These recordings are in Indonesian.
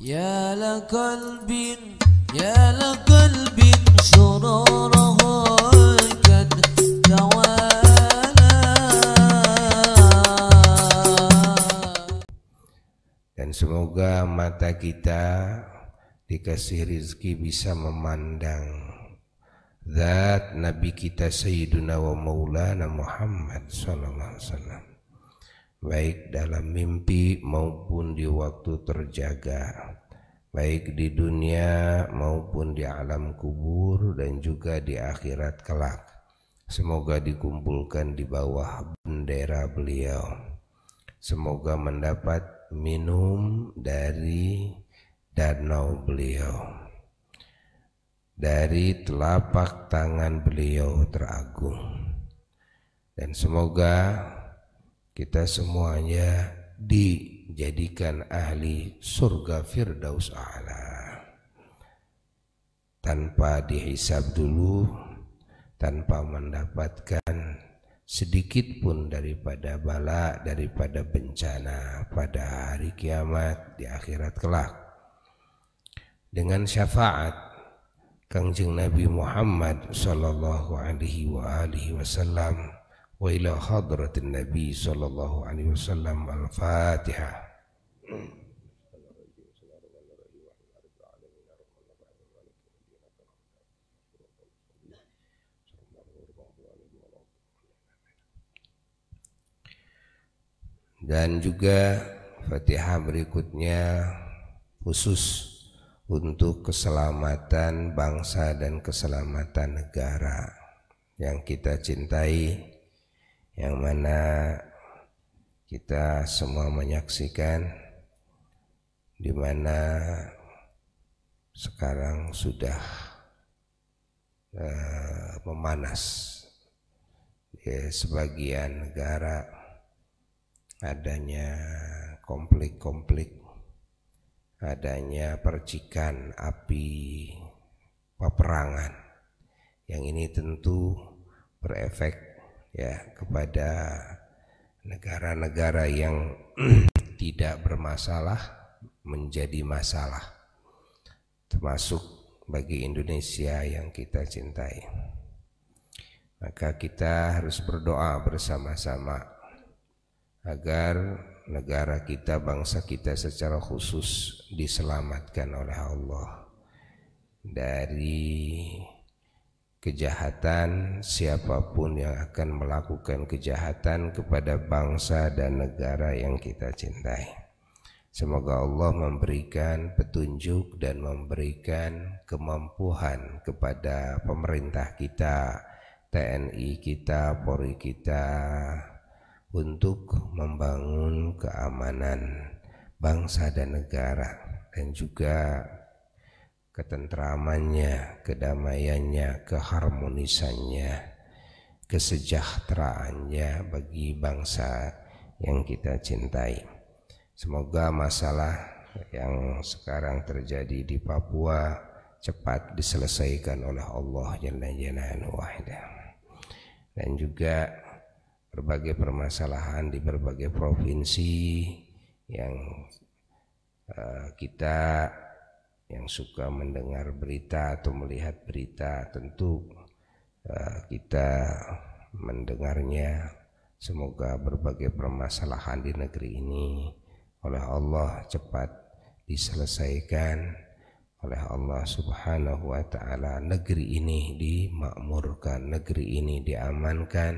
يا لقلب يا لقلب سراره قد توالى dan semoga mata kita dikasih rizki bisa memandang zat Nabi kita Sayyiduna wa Maulana Muhammad sallallahu alaihi wasallam baik dalam mimpi maupun di waktu terjaga, baik di dunia maupun di alam kubur dan juga di akhirat kelak. Semoga dikumpulkan di bawah bendera beliau. Semoga mendapat minum dari danau beliau. Dari telapak tangan beliau teragung. Dan semoga kita semuanya dijadikan ahli surga Firdaus A'la tanpa dihisab dulu tanpa mendapatkan sedikit pun daripada bala daripada bencana pada hari kiamat di akhirat kelak dengan syafaat Kangjeng Nabi Muhammad sallallahu alaihi wa alihi wasallam وإلى حضرة النبي صلى الله عليه وسلم الفاتحة dan juga Fatihah berikutnya khusus untuk keselamatan bangsa dan keselamatan negara yang kita cintai yang mana kita semua menyaksikan di mana sekarang sudah uh, memanas ya, sebagian negara adanya konflik-konflik adanya percikan api peperangan yang ini tentu berefek ya kepada negara-negara yang tidak bermasalah menjadi masalah termasuk bagi Indonesia yang kita cintai maka kita harus berdoa bersama-sama agar negara kita bangsa kita secara khusus diselamatkan oleh Allah dari kejahatan siapapun yang akan melakukan kejahatan kepada bangsa dan negara yang kita cintai. Semoga Allah memberikan petunjuk dan memberikan kemampuan kepada pemerintah kita, TNI kita, Polri kita untuk membangun keamanan bangsa dan negara dan juga ketentramannya, kedamaiannya, keharmonisannya, kesejahteraannya bagi bangsa yang kita cintai. Semoga masalah yang sekarang terjadi di Papua cepat diselesaikan oleh Allah Jalla Jalaluhu Wahda. Dan juga berbagai permasalahan di berbagai provinsi yang eh, kita yang suka mendengar berita atau melihat berita tentu eh, kita mendengarnya semoga berbagai permasalahan di negeri ini oleh Allah cepat diselesaikan oleh Allah Subhanahu wa taala negeri ini dimakmurkan negeri ini diamankan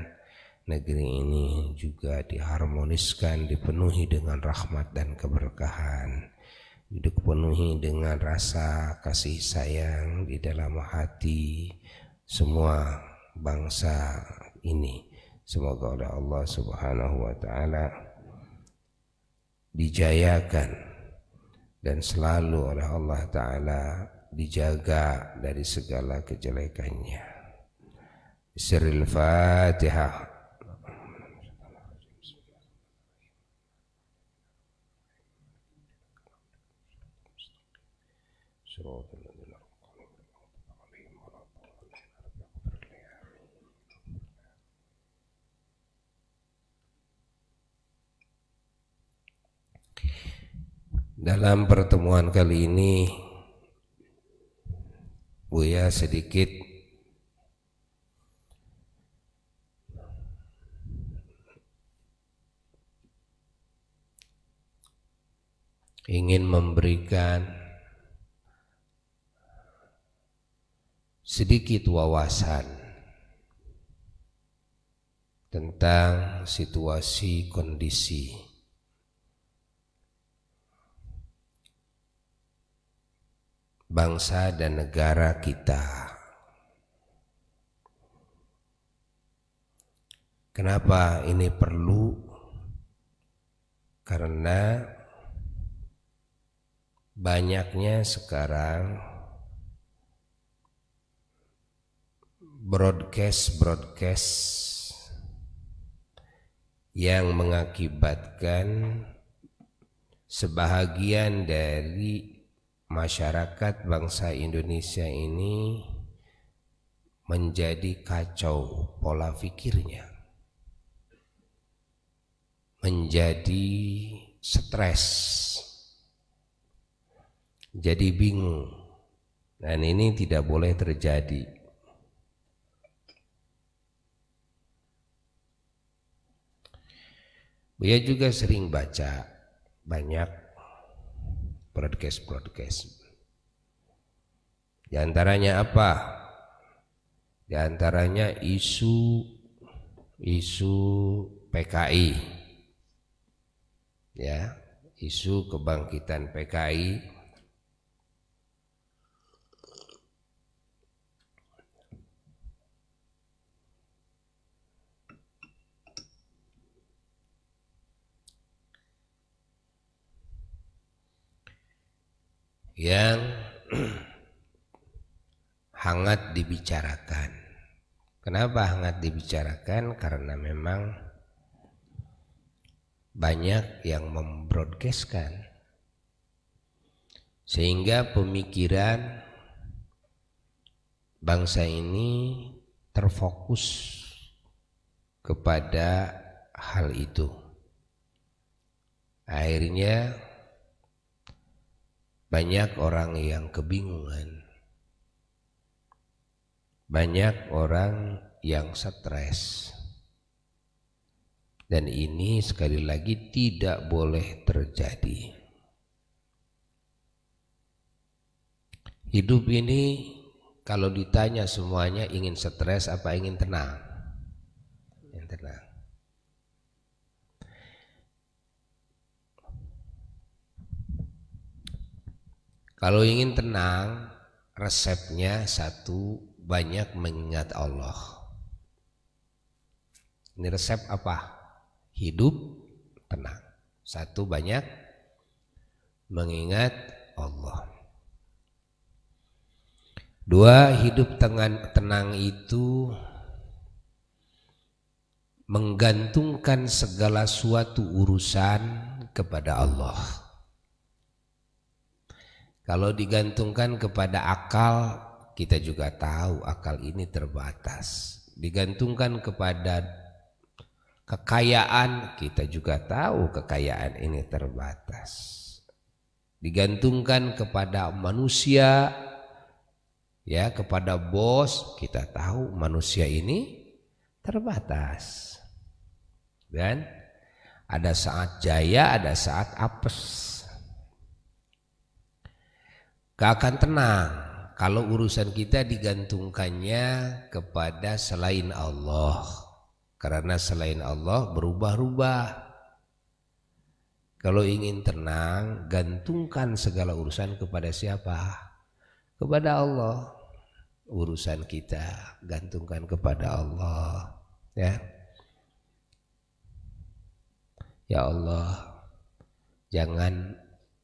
negeri ini juga diharmoniskan dipenuhi dengan rahmat dan keberkahan dipenuhi dengan rasa kasih sayang di dalam hati semua bangsa ini. Semoga oleh Allah Subhanahu wa taala dijayakan dan selalu oleh Allah taala dijaga dari segala kejelekannya. Bismillahirrahmanirrahim. Fatihah. Dalam pertemuan kali ini Buya sedikit ingin memberikan sedikit wawasan tentang situasi kondisi bangsa dan negara kita. Kenapa ini perlu? Karena banyaknya sekarang broadcast broadcast yang mengakibatkan sebahagian dari masyarakat bangsa Indonesia ini menjadi kacau pola pikirnya menjadi stres jadi bingung dan ini tidak boleh terjadi Buya juga sering baca banyak broadcast-broadcast. Di antaranya apa? Di antaranya isu isu PKI. Ya, isu kebangkitan PKI yang hangat dibicarakan. Kenapa hangat dibicarakan? Karena memang banyak yang membroadcastkan sehingga pemikiran bangsa ini terfokus kepada hal itu. Akhirnya banyak orang yang kebingungan. Banyak orang yang stres. Dan ini sekali lagi tidak boleh terjadi. Hidup ini kalau ditanya semuanya ingin stres apa ingin tenang? Kalau ingin tenang, resepnya satu banyak mengingat Allah. Ini resep apa? Hidup tenang. Satu banyak mengingat Allah. Dua, hidup tenang, tenang itu menggantungkan segala suatu urusan kepada Allah. Kalau digantungkan kepada akal, kita juga tahu akal ini terbatas. Digantungkan kepada kekayaan, kita juga tahu kekayaan ini terbatas. Digantungkan kepada manusia, ya kepada bos, kita tahu manusia ini terbatas. Dan ada saat jaya, ada saat apes. Gak akan tenang kalau urusan kita digantungkannya kepada selain Allah. Karena selain Allah berubah-ubah. Kalau ingin tenang, gantungkan segala urusan kepada siapa? Kepada Allah. Urusan kita gantungkan kepada Allah, ya. Ya Allah, jangan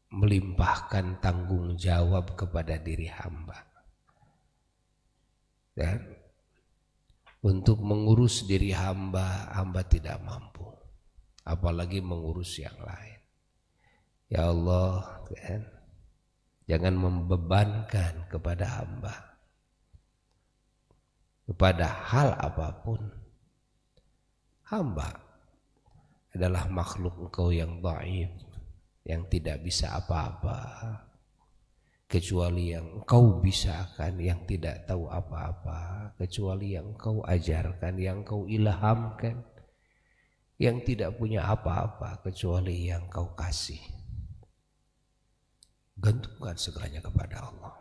melimpahkan tanggung jawab kepada diri hamba dan untuk mengurus diri hamba hamba tidak mampu apalagi mengurus yang lain ya Allah kan jangan membebankan kepada hamba kepada hal apapun hamba adalah makhluk engkau yang baik yang tidak bisa apa-apa kecuali yang kau bisakan yang tidak tahu apa-apa kecuali yang kau ajarkan yang kau ilhamkan yang tidak punya apa-apa kecuali yang kau kasih gantungkan segalanya kepada Allah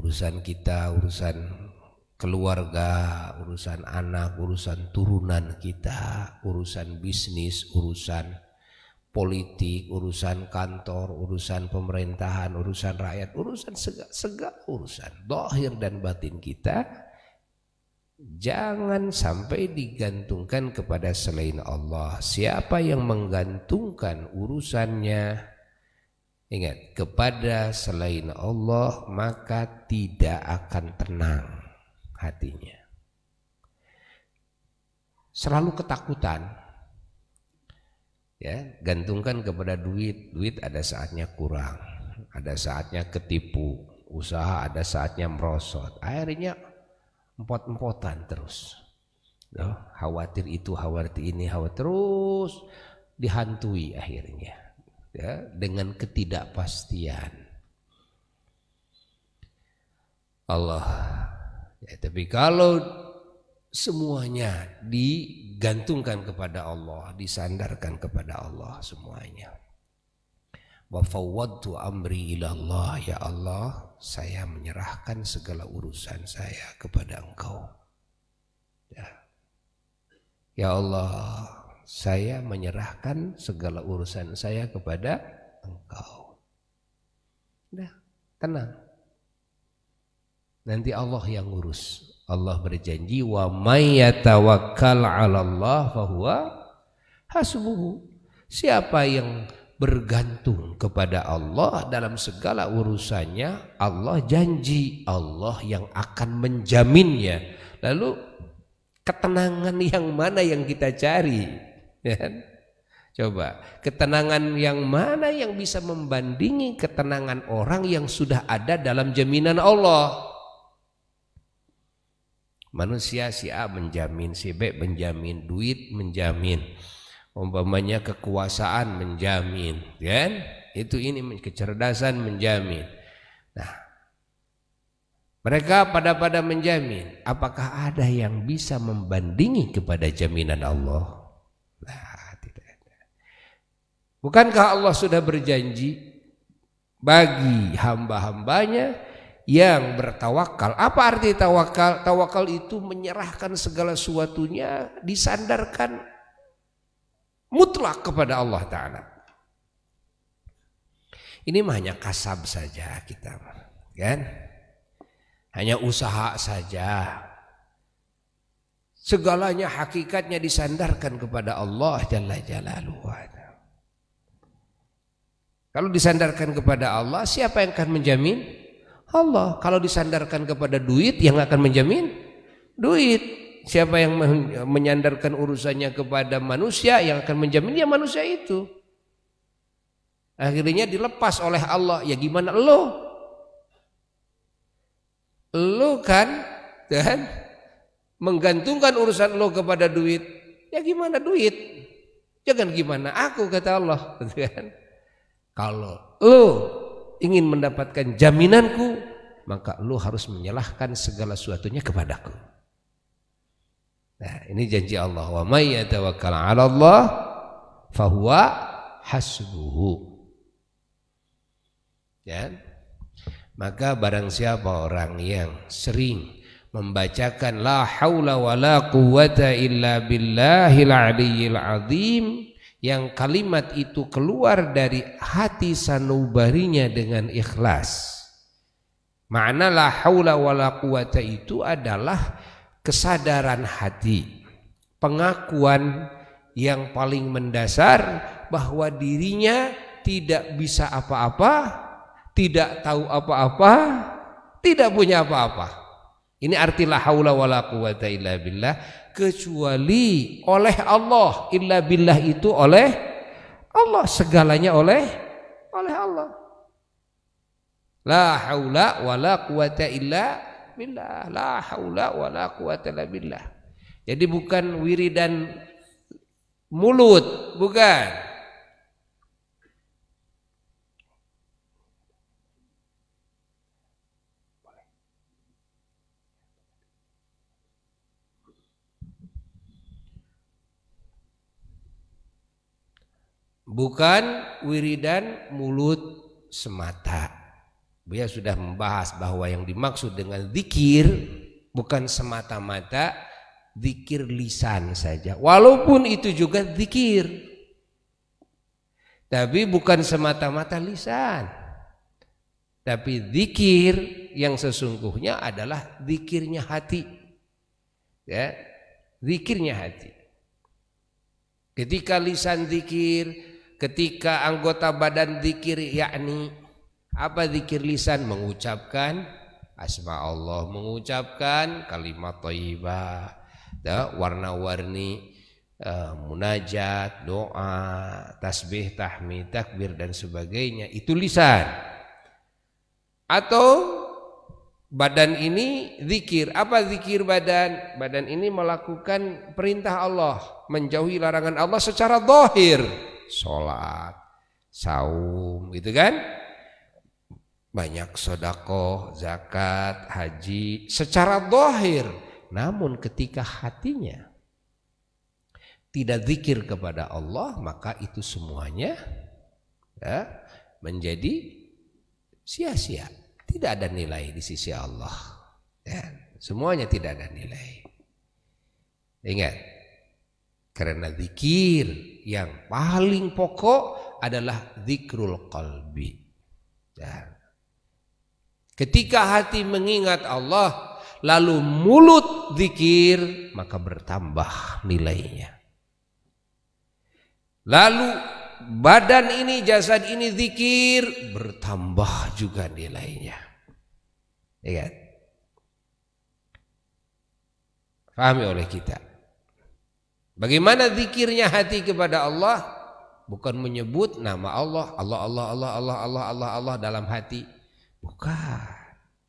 urusan kita urusan keluarga urusan anak urusan turunan kita urusan bisnis urusan politik, urusan kantor, urusan pemerintahan, urusan rakyat, urusan segala, segala urusan dohir dan batin kita jangan sampai digantungkan kepada selain Allah. Siapa yang menggantungkan urusannya ingat kepada selain Allah maka tidak akan tenang hatinya. Selalu ketakutan ya gantungkan kepada duit duit ada saatnya kurang ada saatnya ketipu usaha ada saatnya merosot akhirnya empot-empotan terus Loh, ya, khawatir itu khawatir ini khawatir terus dihantui akhirnya ya, dengan ketidakpastian Allah ya, tapi kalau semuanya digantungkan kepada Allah, disandarkan kepada Allah semuanya. Wa fawwadtu amri ila Allah ya Allah, saya menyerahkan segala urusan saya kepada Engkau. Ya, ya Allah, saya menyerahkan segala urusan saya kepada Engkau. Dah, tenang. Nanti Allah yang urus. Allah berjanji wa may yatawakkal 'ala Allah fahuwa hasbuhu. Siapa yang bergantung kepada Allah dalam segala urusannya, Allah janji Allah yang akan menjaminnya. Lalu ketenangan yang mana yang kita cari? Ya kan? Coba, ketenangan yang mana yang bisa membandingi ketenangan orang yang sudah ada dalam jaminan Allah? manusia si A menjamin si B menjamin duit menjamin umpamanya kekuasaan menjamin kan itu ini kecerdasan menjamin nah mereka pada pada menjamin apakah ada yang bisa membandingi kepada jaminan Allah nah tidak ada bukankah Allah sudah berjanji bagi hamba-hambanya yang bertawakal. Apa arti tawakal? Tawakal itu menyerahkan segala sesuatunya disandarkan mutlak kepada Allah Ta'ala. Ini mah hanya kasab saja kita. Kan? Hanya usaha saja. Segalanya hakikatnya disandarkan kepada Allah Jalla Jalaluh. Kalau disandarkan kepada Allah, siapa yang akan menjamin? Allah. Kalau disandarkan kepada duit yang akan menjamin duit. Siapa yang menyandarkan urusannya kepada manusia yang akan menjamin ya manusia itu. Akhirnya dilepas oleh Allah. Ya gimana lo? Lo kan dan menggantungkan urusan lo kepada duit. Ya gimana duit? Jangan gimana aku kata Allah. Kan? Kalau lo ingin mendapatkan jaminanku, maka lu harus menyalahkan segala sesuatunya kepadaku. Nah, ini janji Allah. Wa may yatawakkal 'ala Allah fahuwa hasbuhu. Ya. Maka barang siapa orang yang sering membacakan la haula wala quwata illa billahil aliyil azim yang kalimat itu keluar dari hati sanubarinya dengan ikhlas. Makna la haula wala quwata itu adalah kesadaran hati. Pengakuan yang paling mendasar bahwa dirinya tidak bisa apa-apa, tidak tahu apa-apa, tidak punya apa-apa. Ini arti la haula wala quwata illa billah kecuali oleh Allah illa billah itu oleh Allah segalanya oleh oleh Allah la haula wala quwata illa billah la haula wala quwata illa billah jadi bukan wiridan mulut bukan Bukan wiridan mulut semata. Buya sudah membahas bahwa yang dimaksud dengan zikir bukan semata-mata zikir lisan saja. Walaupun itu juga zikir. Tapi bukan semata-mata lisan. Tapi zikir yang sesungguhnya adalah zikirnya hati. Ya, zikirnya hati. Ketika lisan zikir, ketika anggota badan zikir yakni apa zikir lisan mengucapkan asma Allah mengucapkan kalimat thayyibah warna-warni uh, munajat, doa, tasbih, tahmid, takbir dan sebagainya itu lisan. Atau badan ini zikir. Apa zikir badan? Badan ini melakukan perintah Allah, menjauhi larangan Allah secara zahir sholat, saum gitu kan. Banyak sodako, zakat, haji secara dohir. Namun ketika hatinya tidak zikir kepada Allah maka itu semuanya ya, menjadi sia-sia. Tidak ada nilai di sisi Allah. Ya, semuanya tidak ada nilai. Ingat, karena zikir yang paling pokok adalah zikrul qalbi. Dan ya. ketika hati mengingat Allah lalu mulut zikir maka bertambah nilainya. Lalu badan ini jasad ini zikir bertambah juga nilainya. Ingat. fahami oleh kita. Bagaimana zikirnya hati kepada Allah? Bukan menyebut nama Allah, Allah, Allah, Allah, Allah, Allah, Allah, Allah dalam hati. Bukan.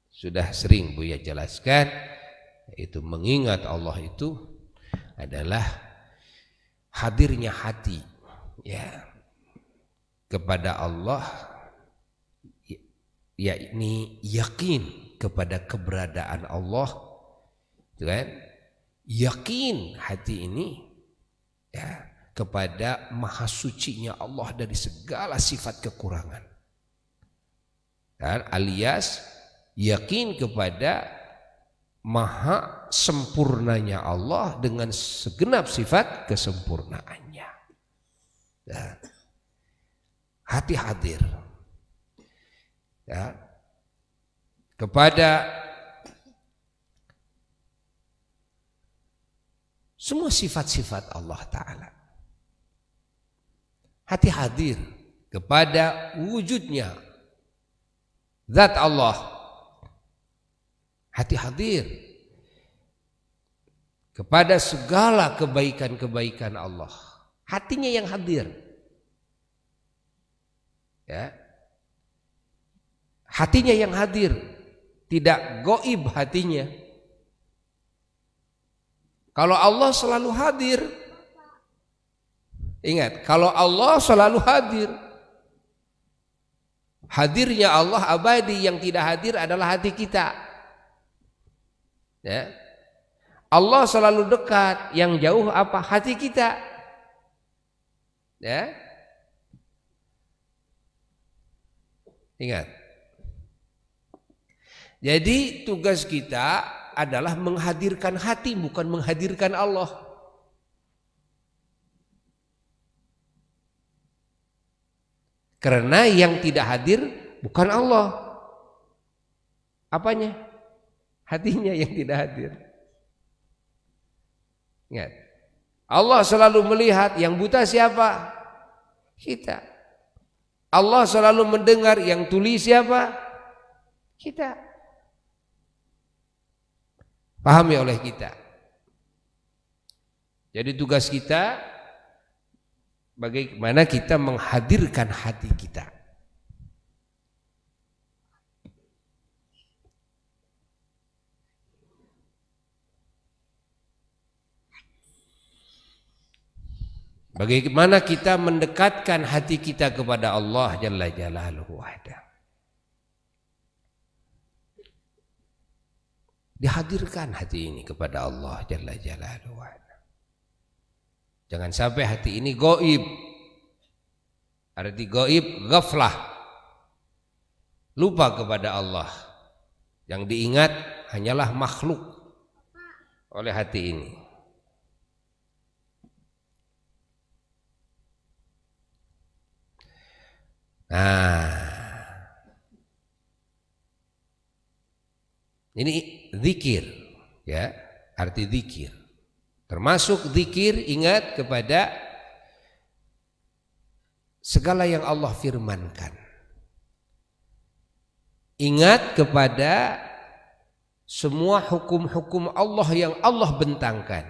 Sudah sering Buya jelaskan, itu mengingat Allah itu adalah hadirnya hati ya kepada Allah Ya ini yakin kepada keberadaan Allah kan yakin hati ini ya, kepada maha sucinya Allah dari segala sifat kekurangan. Dan alias yakin kepada maha sempurnanya Allah dengan segenap sifat kesempurnaannya. Dan ya. hati hadir ya, kepada Semua sifat-sifat Allah Ta'ala. Hati hadir kepada wujudnya zat Allah. Hati hadir kepada segala kebaikan-kebaikan Allah. Hatinya yang hadir. Ya. Hatinya yang hadir, tidak goib hatinya. Kalau Allah selalu hadir, ingat, kalau Allah selalu hadir, hadirnya Allah abadi yang tidak hadir adalah hati kita. Ya. Allah selalu dekat, yang jauh apa? Hati kita. Ya. Ingat. Jadi tugas kita adalah menghadirkan hati bukan menghadirkan Allah. Karena yang tidak hadir bukan Allah. Apanya? Hatinya yang tidak hadir. Ingat. Allah selalu melihat yang buta siapa? Kita. Allah selalu mendengar yang tuli siapa? Kita. Pahami ya oleh kita. Jadi tugas kita bagaimana kita menghadirkan hati kita. Bagaimana kita mendekatkan hati kita kepada Allah Jalla Jalaluhu wahdah. Dihadirkan hati ini kepada Allah Jalla Jalaluhu. Jangan sampai hati ini goib. Arti goib gaflah Lupa kepada Allah. Yang diingat hanyalah makhluk oleh hati ini. Nah, ini zikir ya arti zikir termasuk zikir ingat kepada segala yang Allah firmankan ingat kepada semua hukum-hukum Allah yang Allah bentangkan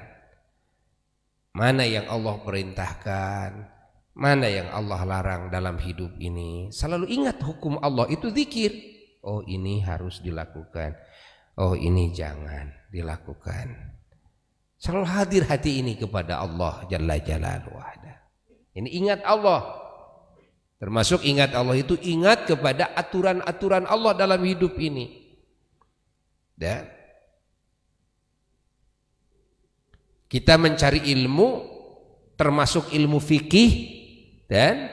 mana yang Allah perintahkan mana yang Allah larang dalam hidup ini selalu ingat hukum Allah itu zikir oh ini harus dilakukan oh ini jangan dilakukan. Selalu hadir hati ini kepada Allah Jalla Wahda Ini ingat Allah. Termasuk ingat Allah itu ingat kepada aturan-aturan Allah dalam hidup ini. Dan kita mencari ilmu termasuk ilmu fikih dan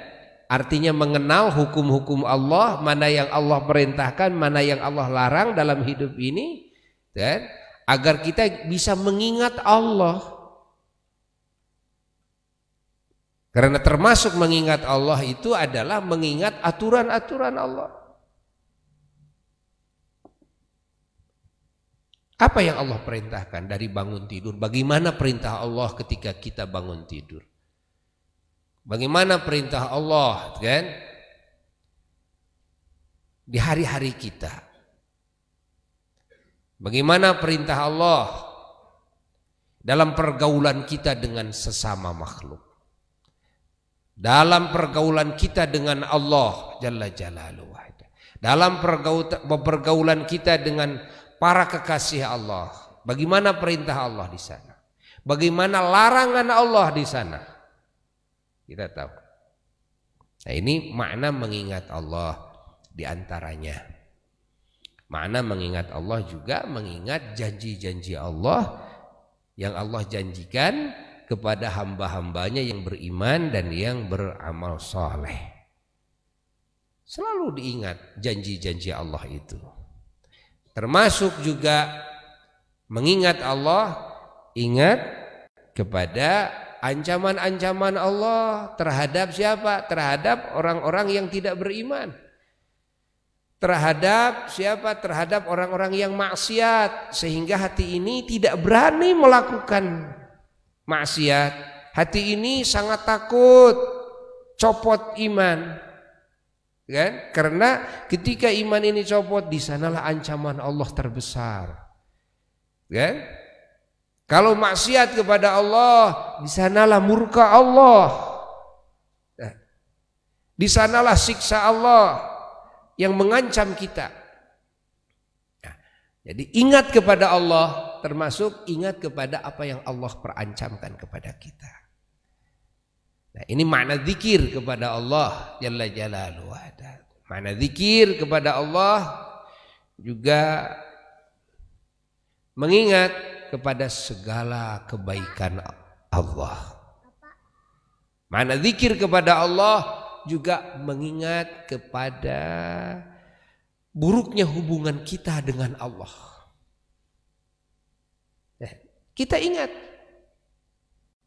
Artinya mengenal hukum-hukum Allah, mana yang Allah perintahkan, mana yang Allah larang dalam hidup ini, dan agar kita bisa mengingat Allah. Karena termasuk mengingat Allah itu adalah mengingat aturan-aturan Allah. Apa yang Allah perintahkan dari bangun tidur? Bagaimana perintah Allah ketika kita bangun tidur? Bagaimana perintah Allah kan? Di hari-hari kita. Bagaimana perintah Allah dalam pergaulan kita dengan sesama makhluk. Dalam pergaulan kita dengan Allah Jalla Jalaluhu. Dalam pergaulan kita dengan para kekasih Allah. Bagaimana perintah Allah di sana? Bagaimana larangan Allah di sana? Kita tahu. Nah ini makna mengingat Allah diantaranya. Makna mengingat Allah juga mengingat janji-janji Allah yang Allah janjikan kepada hamba-hambanya yang beriman dan yang beramal soleh. Selalu diingat janji-janji Allah itu. Termasuk juga mengingat Allah, ingat kepada ancaman-ancaman Allah terhadap siapa? Terhadap orang-orang yang tidak beriman. Terhadap siapa? Terhadap orang-orang yang maksiat sehingga hati ini tidak berani melakukan maksiat. Hati ini sangat takut copot iman. Kan? Karena ketika iman ini copot di sanalah ancaman Allah terbesar. Kan? Kalau maksiat kepada Allah, di sanalah murka Allah. Nah, di sanalah siksa Allah yang mengancam kita. Nah, jadi ingat kepada Allah, termasuk ingat kepada apa yang Allah perancamkan kepada kita. Nah, ini makna zikir kepada Allah Jalla Jalaluhu. Makna zikir kepada Allah juga mengingat kepada segala kebaikan Allah. Mana zikir kepada Allah juga mengingat kepada buruknya hubungan kita dengan Allah. Eh, kita ingat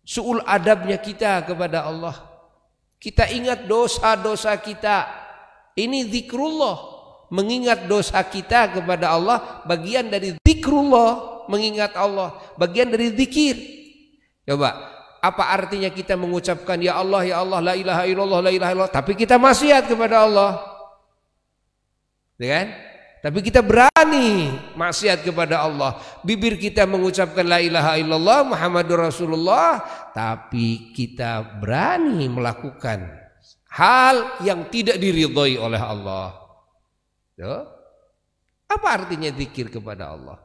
suul adabnya kita kepada Allah. Kita ingat dosa-dosa kita. Ini zikrullah. Mengingat dosa kita kepada Allah bagian dari zikrullah mengingat Allah, bagian dari zikir. Coba, apa artinya kita mengucapkan ya Allah ya Allah la ilaha illallah la ilaha illallah tapi kita maksiat kepada Allah. Ya kan? Tapi kita berani maksiat kepada Allah. Bibir kita mengucapkan la ilaha illallah Muhammadur Rasulullah, tapi kita berani melakukan hal yang tidak diridhoi oleh Allah. Tuh. Apa artinya zikir kepada Allah?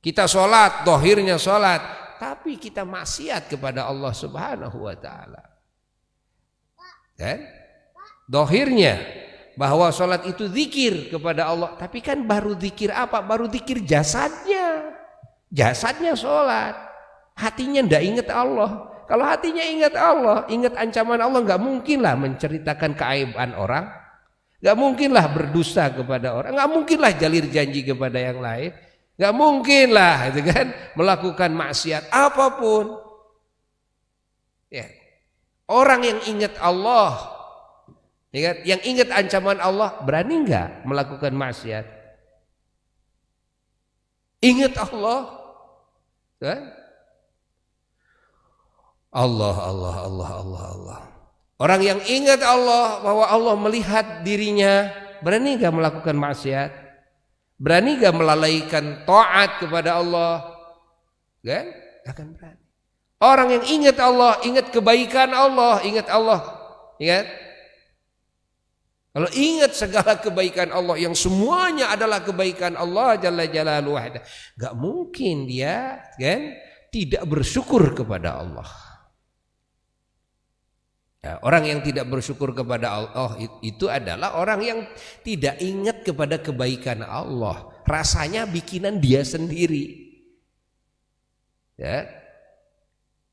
Kita sholat, dohirnya sholat, tapi kita maksiat kepada Allah Subhanahu wa Ta'ala. Kan? Dohirnya bahwa sholat itu zikir kepada Allah, tapi kan baru zikir apa? Baru zikir jasadnya, jasadnya sholat, hatinya ndak ingat Allah. Kalau hatinya ingat Allah, ingat ancaman Allah, nggak mungkinlah menceritakan keaiban orang, nggak mungkinlah berdusta kepada orang, nggak mungkinlah jalir janji kepada yang lain, Gak mungkin lah itu kan melakukan maksiat apapun. Ya. Orang yang ingat Allah, ingat ya kan? yang ingat ancaman Allah berani nggak melakukan maksiat? Ingat Allah, ya kan? Allah, Allah, Allah, Allah, Allah. Orang yang ingat Allah bahwa Allah melihat dirinya berani nggak melakukan maksiat? Berani gak melalaikan taat kepada Allah? Kan? Akan berani. Orang yang ingat Allah, ingat kebaikan Allah, ingat Allah, ingat. Ya kan? Kalau ingat segala kebaikan Allah yang semuanya adalah kebaikan Allah Jalla Jalaluhu, gak mungkin dia, kan? Tidak bersyukur kepada Allah. Ya, orang yang tidak bersyukur kepada Allah itu adalah orang yang tidak ingat kepada kebaikan Allah. Rasanya bikinan dia sendiri. Ya.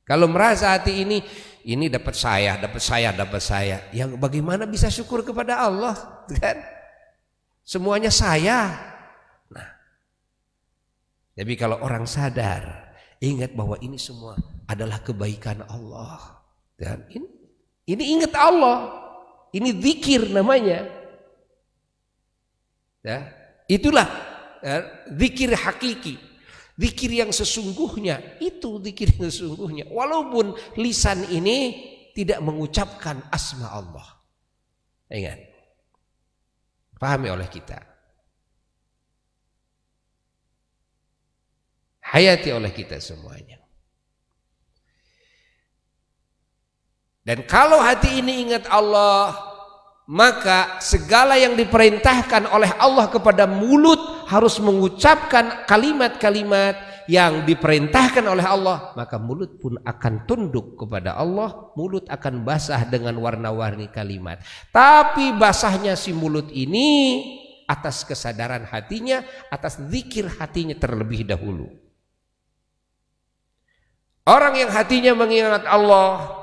Kalau merasa hati ini ini dapat saya, dapat saya, dapat saya. Yang bagaimana bisa syukur kepada Allah, kan? Semuanya saya. Nah. jadi kalau orang sadar, ingat bahwa ini semua adalah kebaikan Allah. Dan ini ini ingat Allah. Ini zikir namanya. Ya, itulah ya, zikir hakiki. Zikir yang sesungguhnya, itu zikir yang sesungguhnya. Walaupun lisan ini tidak mengucapkan asma Allah. Ingat. Pahami oleh kita. Hayati oleh kita semuanya. Dan kalau hati ini ingat Allah, maka segala yang diperintahkan oleh Allah kepada mulut harus mengucapkan kalimat-kalimat yang diperintahkan oleh Allah, maka mulut pun akan tunduk kepada Allah, mulut akan basah dengan warna-warni kalimat. Tapi basahnya si mulut ini atas kesadaran hatinya, atas zikir hatinya terlebih dahulu. Orang yang hatinya mengingat Allah,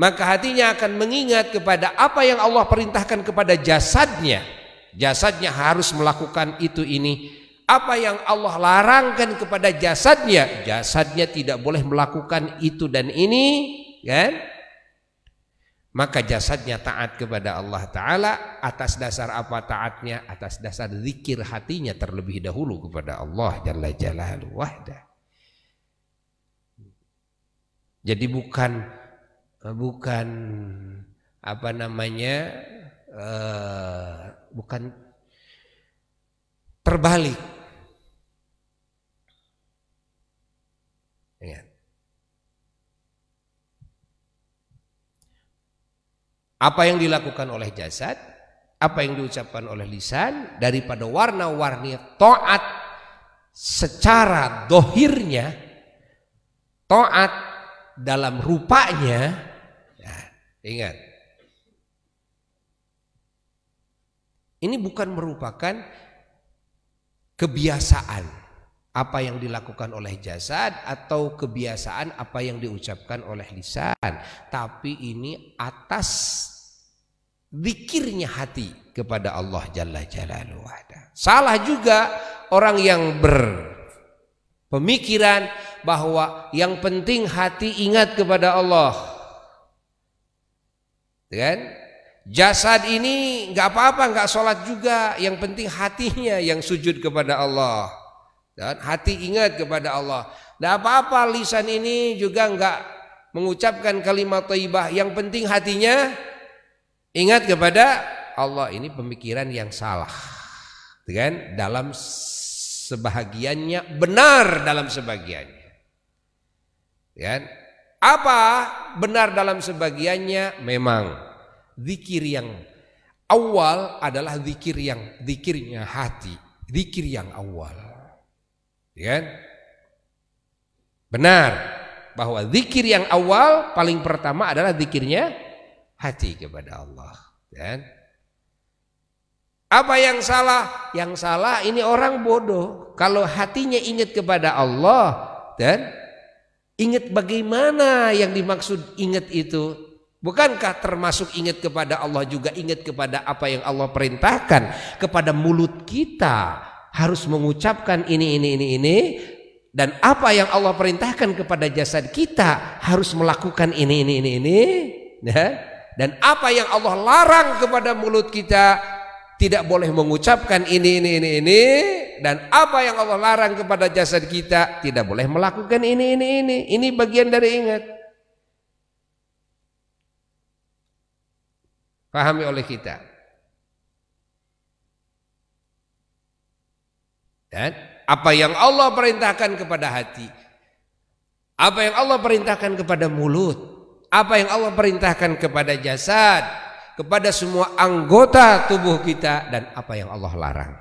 maka hatinya akan mengingat kepada apa yang Allah perintahkan kepada jasadnya. Jasadnya harus melakukan itu ini. Apa yang Allah larangkan kepada jasadnya, jasadnya tidak boleh melakukan itu dan ini, kan? Maka jasadnya taat kepada Allah Ta'ala Atas dasar apa taatnya? Atas dasar zikir hatinya terlebih dahulu kepada Allah Jalla Jalaluhu Wahda Jadi bukan Eh, bukan apa namanya eh, bukan terbalik apa yang dilakukan oleh jasad apa yang diucapkan oleh lisan daripada warna-warni toat secara dohirnya toat dalam rupanya Ingat. Ini bukan merupakan kebiasaan apa yang dilakukan oleh jasad atau kebiasaan apa yang diucapkan oleh lisan, tapi ini atas dikirnya hati kepada Allah Jalla Jalaluhu. Salah juga orang yang berpemikiran bahwa yang penting hati ingat kepada Allah. Gitu kan? Jasad ini nggak apa-apa, nggak sholat juga. Yang penting hatinya yang sujud kepada Allah. Dan hati ingat kepada Allah. Nggak apa-apa lisan ini juga nggak mengucapkan kalimat taibah. Yang penting hatinya ingat kepada Allah. Ini pemikiran yang salah. Gitu kan? Dalam sebahagiannya benar dalam sebagiannya. Gitu kan? Apa benar dalam sebagiannya? Memang zikir yang awal adalah zikir yang zikirnya hati, zikir yang awal. Ya kan? Benar bahwa zikir yang awal paling pertama adalah zikirnya hati kepada Allah. Dan ya apa yang salah? Yang salah ini orang bodoh. Kalau hatinya ingat kepada Allah dan Ingat bagaimana yang dimaksud ingat itu? Bukankah termasuk ingat kepada Allah juga ingat kepada apa yang Allah perintahkan kepada mulut kita harus mengucapkan ini ini ini ini dan apa yang Allah perintahkan kepada jasad kita harus melakukan ini ini ini ini ya? dan apa yang Allah larang kepada mulut kita tidak boleh mengucapkan ini ini ini ini dan apa yang Allah larang kepada jasad kita tidak boleh melakukan ini ini ini ini bagian dari ingat pahami oleh kita dan apa yang Allah perintahkan kepada hati apa yang Allah perintahkan kepada mulut apa yang Allah perintahkan kepada jasad kepada semua anggota tubuh kita dan apa yang Allah larang.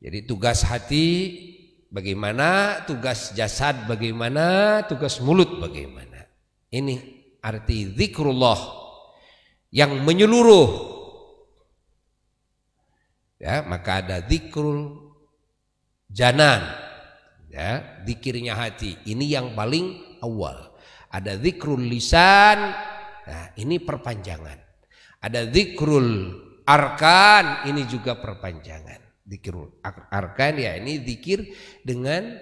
Jadi tugas hati bagaimana, tugas jasad bagaimana, tugas mulut bagaimana. Ini arti zikrullah yang menyeluruh. Ya, maka ada zikrul janan. Ya, zikirnya hati. Ini yang paling awal. Ada zikrul lisan, Nah, ini perpanjangan. Ada zikrul arkan, ini juga perpanjangan. Zikrul arkan ya ini zikir dengan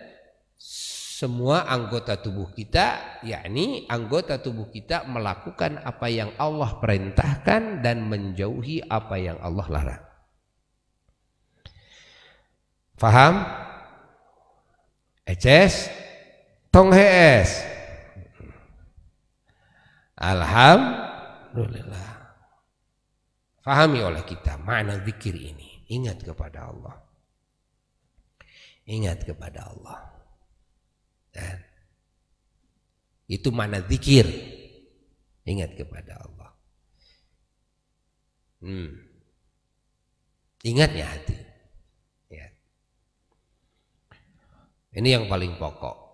semua anggota tubuh kita, yakni anggota tubuh kita melakukan apa yang Allah perintahkan dan menjauhi apa yang Allah larang. Faham? Eces? Tong hees. Alhamdulillah. Fahami oleh kita makna zikir ini. Ingat kepada Allah. Ingat kepada Allah. Dan itu makna zikir. Ingat kepada Allah. Hmm. Ingatnya hati. Ya. Ini yang paling pokok.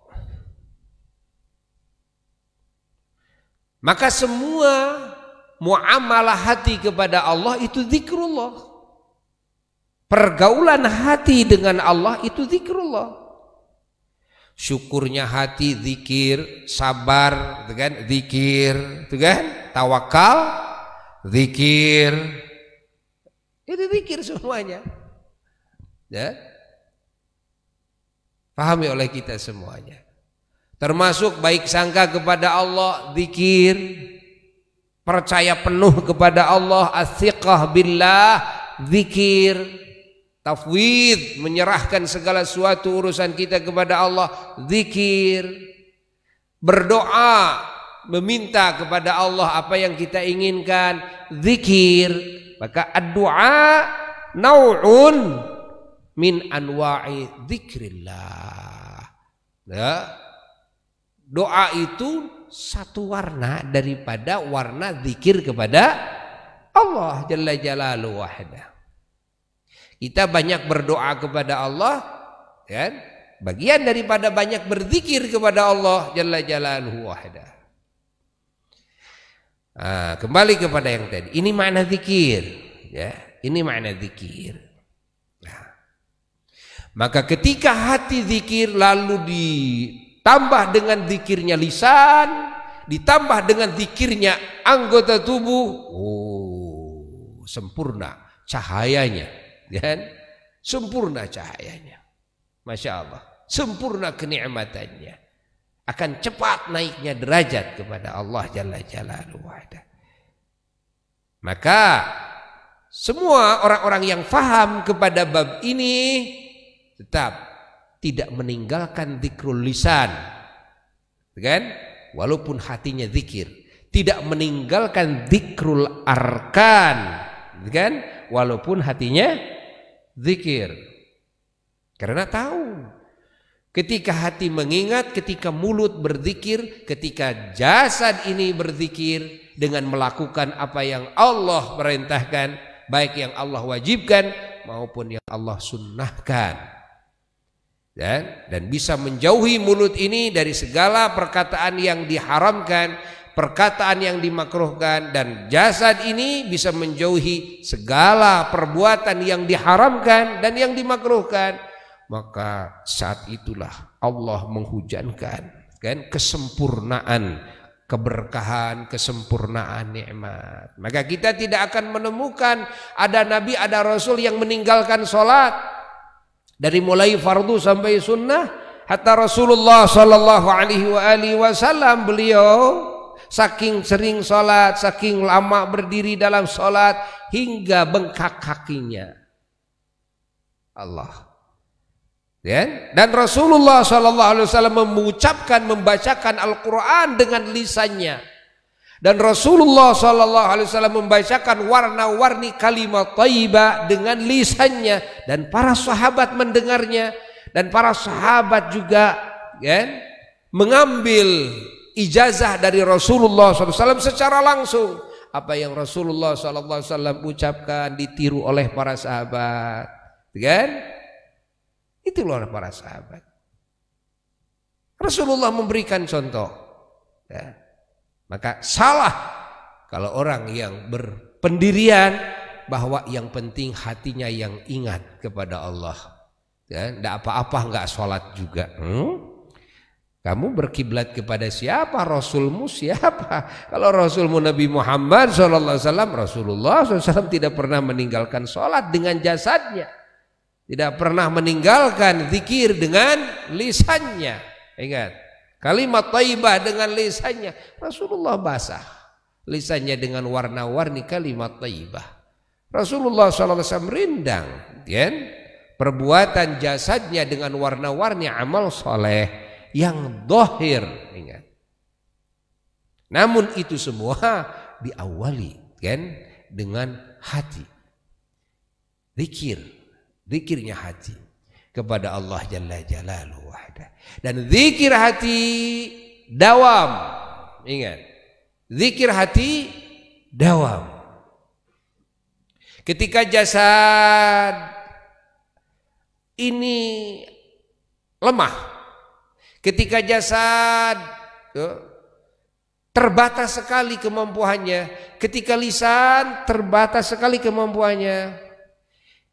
Maka semua muamalah hati kepada Allah itu zikrullah. Pergaulan hati dengan Allah itu zikrullah. Syukurnya hati zikir, sabar, gitu kan? Zikir, itu kan? Tawakal, zikir. Itu zikir semuanya. Ya. Pahami oleh kita semuanya. Termasuk baik sangka kepada Allah, zikir, percaya penuh kepada Allah, asyikah billah, zikir, tafwid, menyerahkan segala sesuatu urusan kita kepada Allah, zikir, berdoa, meminta kepada Allah apa yang kita inginkan, zikir, maka ad-du'a naun min anwa'i zikrillah. Ya, Doa itu satu warna daripada warna zikir kepada Allah Jalla Jalalu wahda. Kita banyak berdoa kepada Allah ya kan? Bagian daripada banyak berzikir kepada Allah Jalla Jalaluhu wahda. Nah, kembali kepada yang tadi. Ini makna zikir, ya. Ini makna zikir. Nah. Maka ketika hati zikir lalu di ditambah dengan zikirnya lisan ditambah dengan zikirnya anggota tubuh oh sempurna cahayanya kan sempurna cahayanya Masya Allah sempurna kenikmatannya akan cepat naiknya derajat kepada Allah Jalla Jalaluhu maka semua orang-orang yang faham kepada bab ini tetap tidak meninggalkan zikrul lisan. Kan? Walaupun hatinya zikir, tidak meninggalkan zikrul arkan. Kan? Walaupun hatinya zikir. Karena tahu Ketika hati mengingat, ketika mulut berzikir, ketika jasad ini berzikir dengan melakukan apa yang Allah perintahkan, baik yang Allah wajibkan maupun yang Allah sunnahkan dan ya, dan bisa menjauhi mulut ini dari segala perkataan yang diharamkan, perkataan yang dimakruhkan dan jasad ini bisa menjauhi segala perbuatan yang diharamkan dan yang dimakruhkan. Maka saat itulah Allah menghujankan kan kesempurnaan keberkahan, kesempurnaan nikmat. Maka kita tidak akan menemukan ada nabi, ada rasul yang meninggalkan sholat dari mulai fardu sampai sunnah hatta Rasulullah sallallahu alaihi wasallam beliau saking sering salat, saking lama berdiri dalam salat hingga bengkak kakinya. Allah. Ya? Dan Rasulullah saw Alaihi Wasallam mengucapkan, membacakan Al-Quran dengan lisannya. Dan Rasulullah Sallallahu Alaihi Wasallam membacakan warna-warni kalimat taiba dengan lisannya dan para sahabat mendengarnya dan para sahabat juga kan, mengambil ijazah dari Rasulullah SAW secara langsung apa yang Rasulullah SAW ucapkan ditiru oleh para sahabat kan itu oleh para sahabat Rasulullah memberikan contoh ya. Maka salah kalau orang yang berpendirian bahwa yang penting hatinya yang ingat kepada Allah. Ya, enggak apa-apa enggak sholat juga. Hmm? Kamu berkiblat kepada siapa? Rasulmu siapa? Kalau Rasulmu Nabi Muhammad SAW, Rasulullah SAW tidak pernah meninggalkan sholat dengan jasadnya. Tidak pernah meninggalkan zikir dengan lisannya. Ingat. Kalimat taibah dengan lisannya. Rasulullah basah. Lisannya dengan warna-warni kalimat taibah. Rasulullah SAW rindang. Kan? Perbuatan jasadnya dengan warna-warni amal soleh. Yang dohir. Ingat. Namun itu semua diawali kan dengan hati. Zikir, zikirnya hati kepada Allah Jalla Jalalu wahda. Dan zikir hati dawam. Ingat. Zikir hati dawam. Ketika jasad ini lemah, ketika jasad eh, terbatas sekali kemampuannya, ketika lisan terbatas sekali kemampuannya,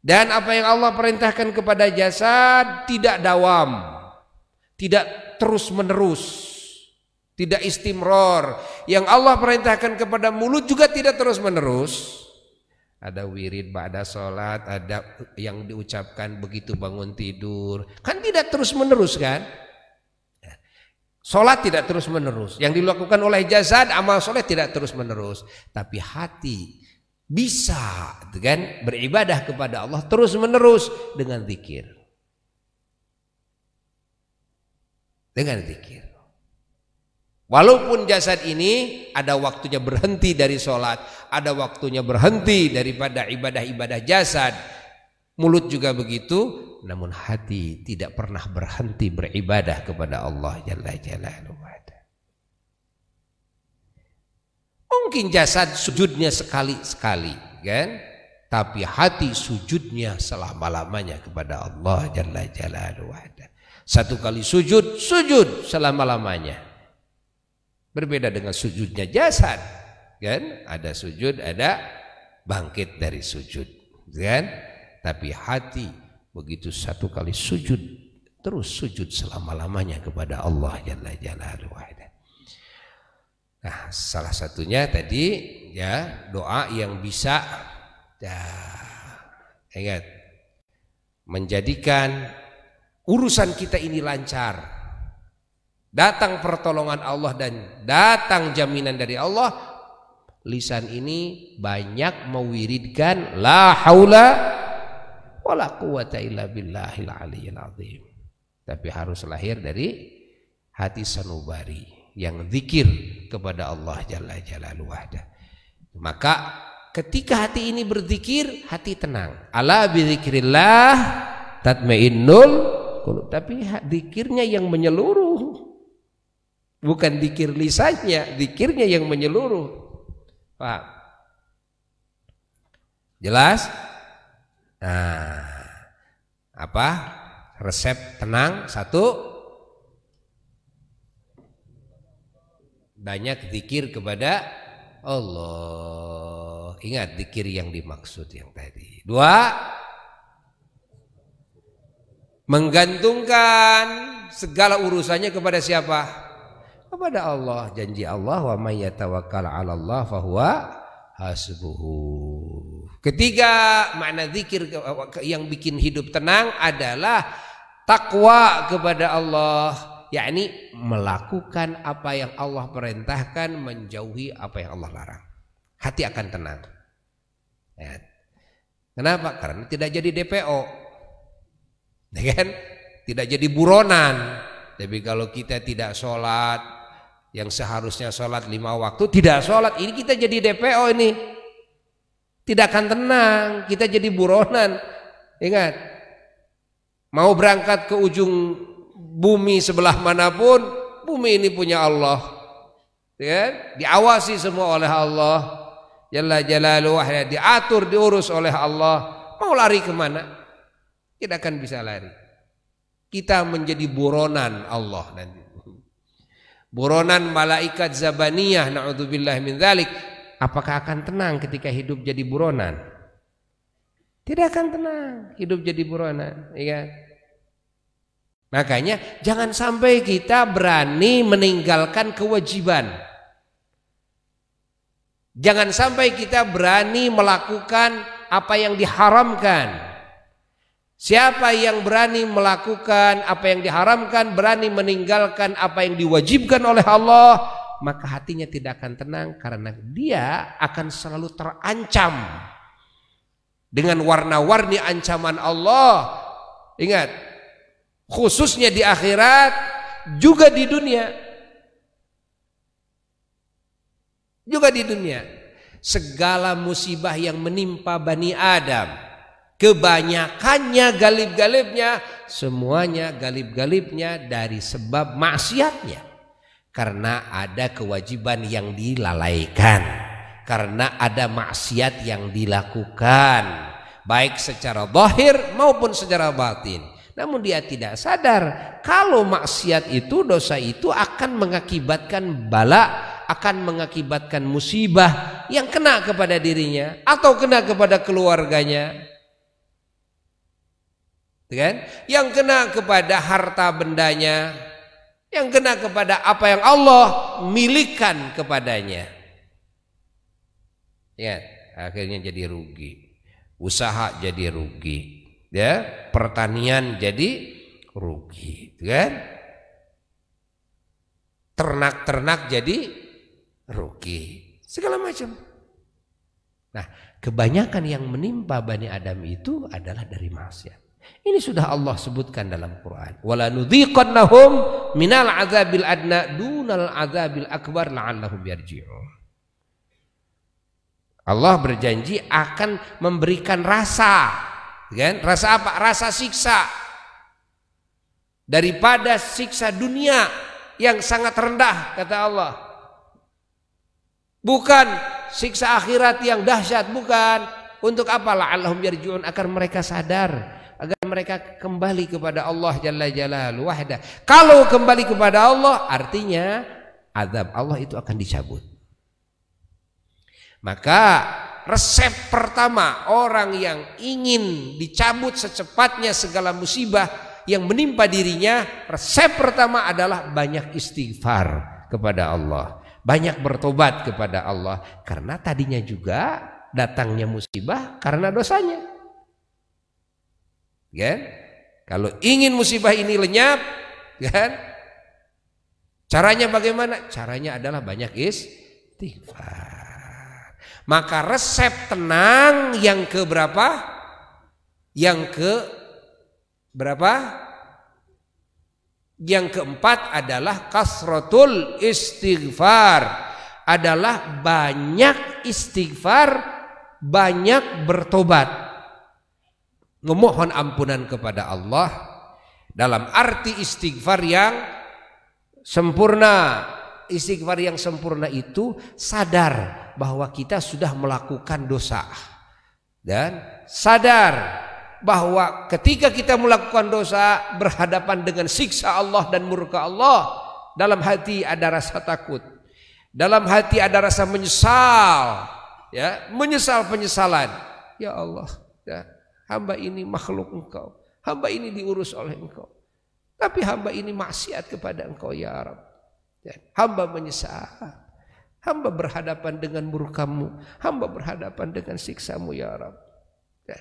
dan apa yang Allah perintahkan kepada jasad tidak dawam, tidak terus-menerus, tidak istimror. Yang Allah perintahkan kepada mulut juga tidak terus-menerus. Ada wirid, ada sholat, ada yang diucapkan begitu bangun tidur. Kan tidak terus-menerus kan? Sholat tidak terus menerus. Yang dilakukan oleh jasad, amal soleh tidak terus menerus. Tapi hati bisa gitu kan beribadah kepada Allah terus menerus dengan zikir dengan zikir walaupun jasad ini ada waktunya berhenti dari sholat ada waktunya berhenti daripada ibadah-ibadah jasad mulut juga begitu namun hati tidak pernah berhenti beribadah kepada Allah Jalla Mungkin jasad sujudnya sekali-sekali, kan? Tapi hati sujudnya selama-lamanya kepada Allah Jalla Jalaluhu. Satu kali sujud, sujud selama-lamanya. Berbeda dengan sujudnya jasad, kan? Ada sujud, ada bangkit dari sujud, kan? Tapi hati begitu satu kali sujud terus sujud selama-lamanya kepada Allah Jalla Jalaluhu. Nah, salah satunya tadi ya doa yang bisa ya, ingat menjadikan urusan kita ini lancar. Datang pertolongan Allah dan datang jaminan dari Allah. Lisan ini banyak mewiridkan la haula wala quwata illa billahil aliyyil azim. Tapi harus lahir dari hati sanubari yang zikir kepada Allah Jalla Jalalu wahda. Maka ketika hati ini berzikir, hati tenang. Ala bizikrillah tatmainnul qulub. Tapi zikirnya yang menyeluruh. Bukan zikir lisannya, zikirnya yang menyeluruh. pak Jelas? Nah, apa? Resep tenang satu, banyak zikir kepada Allah. Ingat zikir yang dimaksud yang tadi. Dua, menggantungkan segala urusannya kepada siapa? Kepada Allah. Janji Allah wa may 'ala Allah fahuwa hasbuhu. Ketiga, makna zikir yang bikin hidup tenang adalah takwa kepada Allah yakni melakukan apa yang Allah perintahkan menjauhi apa yang Allah larang hati akan tenang ya. kenapa karena tidak jadi DPO ya kan tidak jadi buronan tapi kalau kita tidak sholat yang seharusnya sholat lima waktu tidak sholat ini kita jadi DPO ini tidak akan tenang kita jadi buronan ingat mau berangkat ke ujung bumi sebelah manapun bumi ini punya Allah ya diawasi semua oleh Allah jalla wahya diatur diurus oleh Allah mau lari kemana tidak akan bisa lari kita menjadi buronan Allah nanti buronan malaikat zabaniyah naudzubillah min dzalik apakah akan tenang ketika hidup jadi buronan tidak akan tenang hidup jadi buronan ya kan? Makanya jangan sampai kita berani meninggalkan kewajiban. Jangan sampai kita berani melakukan apa yang diharamkan. Siapa yang berani melakukan apa yang diharamkan, berani meninggalkan apa yang diwajibkan oleh Allah, maka hatinya tidak akan tenang karena dia akan selalu terancam dengan warna-warni ancaman Allah. Ingat, khususnya di akhirat juga di dunia juga di dunia segala musibah yang menimpa Bani Adam kebanyakannya galib-galibnya semuanya galib-galibnya dari sebab maksiatnya karena ada kewajiban yang dilalaikan karena ada maksiat yang dilakukan baik secara zahir maupun secara batin namun dia tidak sadar kalau maksiat itu dosa itu akan mengakibatkan bala, akan mengakibatkan musibah yang kena kepada dirinya atau kena kepada keluarganya. Gitu kan? Yang kena kepada harta bendanya, yang kena kepada apa yang Allah milikan kepadanya. Ya, akhirnya jadi rugi. Usaha jadi rugi ya pertanian jadi rugi gitu kan ternak-ternak jadi rugi segala macam nah kebanyakan yang menimpa Bani Adam itu adalah dari maksiat ini sudah Allah sebutkan dalam Quran wala min minal azabil adna dunal azabil akbar la'allahum yarji'un Allah berjanji akan memberikan rasa kan? Rasa apa? Rasa siksa. Daripada siksa dunia yang sangat rendah kata Allah. Bukan siksa akhirat yang dahsyat, bukan. Untuk apa? La'allahum yarji'un agar mereka sadar agar mereka kembali kepada Allah Jalla Jalaluhu wahda. Kalau kembali kepada Allah artinya azab Allah itu akan dicabut. Maka resep pertama orang yang ingin dicabut secepatnya segala musibah yang menimpa dirinya, resep pertama adalah banyak istighfar kepada Allah, banyak bertobat kepada Allah karena tadinya juga datangnya musibah karena dosanya. Kan? Kalau ingin musibah ini lenyap, kan? Caranya bagaimana? Caranya adalah banyak istighfar. Maka resep tenang yang ke berapa? Yang ke berapa? Yang keempat adalah kasrotul istighfar. Adalah banyak istighfar, banyak bertobat. Memohon ampunan kepada Allah dalam arti istighfar yang sempurna. Istighfar yang sempurna itu sadar bahwa kita sudah melakukan dosa dan sadar bahwa ketika kita melakukan dosa berhadapan dengan siksa Allah dan murka Allah dalam hati ada rasa takut dalam hati ada rasa menyesal ya menyesal penyesalan ya Allah ya, hamba ini makhluk engkau hamba ini diurus oleh engkau tapi hamba ini maksiat kepada engkau ya Rabb ya, hamba menyesal Hamba berhadapan dengan murkamu. Hamba berhadapan dengan siksamu ya Rab. Ya.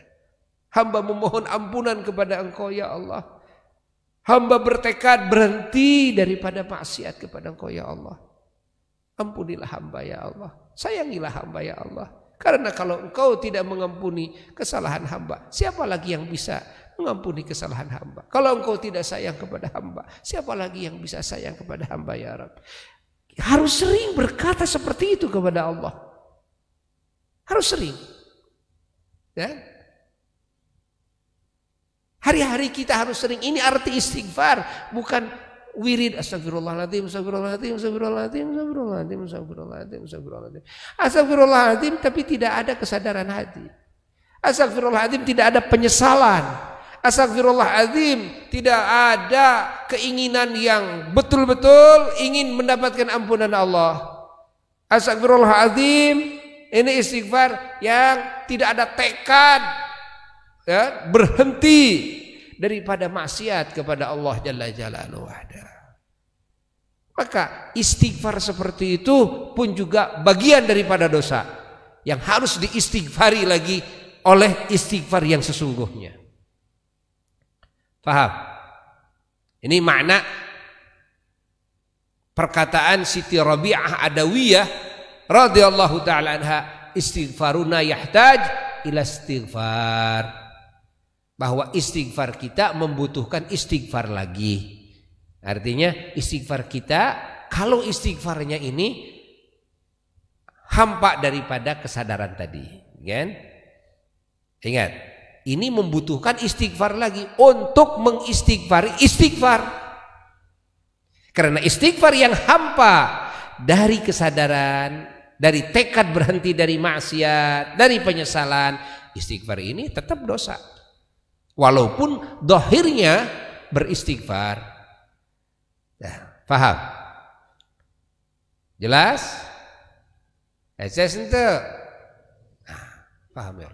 Hamba memohon ampunan kepada engkau ya Allah. Hamba bertekad berhenti daripada maksiat kepada engkau ya Allah. Ampunilah hamba ya Allah. Sayangilah hamba ya Allah. Karena kalau engkau tidak mengampuni kesalahan hamba, siapa lagi yang bisa mengampuni kesalahan hamba? Kalau engkau tidak sayang kepada hamba, siapa lagi yang bisa sayang kepada hamba ya Rabb? Harus sering berkata seperti itu kepada Allah. Harus sering. Ya. Hari-hari kita harus sering. Ini arti istighfar, bukan wirid astagfirullahaladzim, astagfirullahaladzim, astagfirullahaladzim, astagfirullahaladzim, astagfirullahaladzim, astagfirullahaladzim. Astagfirullahaladzim tapi tidak ada kesadaran hati. Astagfirullahaladzim tidak ada penyesalan astagfirullah azim, tidak ada keinginan yang betul-betul ingin mendapatkan ampunan Allah. Astagfirullah azim, ini istighfar yang tidak ada tekad ya, berhenti daripada maksiat kepada Allah Jalla Jalaluhu maka istighfar seperti itu pun juga bagian daripada dosa yang harus diistighfari lagi oleh istighfar yang sesungguhnya. Faham? Ini makna perkataan Siti Rabi'ah Adawiyah radhiyallahu taala anha istighfaruna yahtaj ila istighfar bahwa istighfar kita membutuhkan istighfar lagi. Artinya istighfar kita kalau istighfarnya ini hampa daripada kesadaran tadi, kan? Ingat, ini membutuhkan istighfar lagi untuk mengistighfar, istighfar karena istighfar yang hampa dari kesadaran dari tekad berhenti dari maksiat dari penyesalan istighfar ini tetap dosa walaupun dohirnya beristighfar nah, paham jelas Saya Nah, paham ya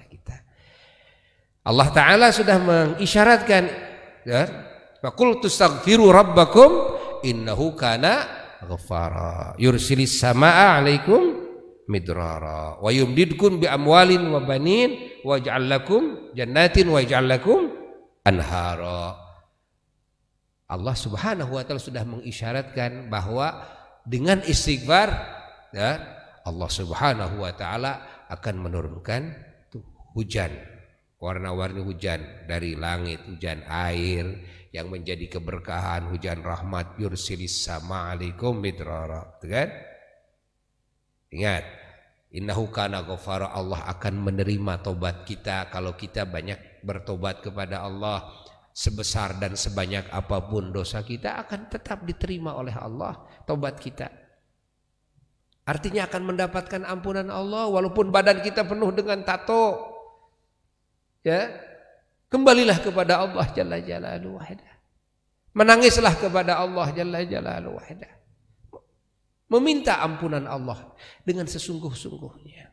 Allah Ta'ala sudah mengisyaratkan ya, Fakul tustaghfiru rabbakum innahu kana ghafara yursilis samaa alaikum midrara wa yumdidkum bi amwalin wa banin wa ja'allakum jannatin wa ja'allakum anhara Allah Subhanahu wa taala sudah mengisyaratkan bahwa dengan istighfar ya, Allah Subhanahu wa taala akan menurunkan hujan warna-warni hujan dari langit, hujan air yang menjadi keberkahan, hujan rahmat yursilis sama alaikum midrara. Gitu kan? Ingat, innahu kana ghafara Allah akan menerima tobat kita kalau kita banyak bertobat kepada Allah sebesar dan sebanyak apapun dosa kita akan tetap diterima oleh Allah tobat kita artinya akan mendapatkan ampunan Allah walaupun badan kita penuh dengan tato Ya. Kembalilah kepada Allah Jalla Jalaluhu wahdah. Menangislah kepada Allah Jalla Jalaluhu wahdah. Meminta ampunan Allah dengan sesungguh-sungguhnya.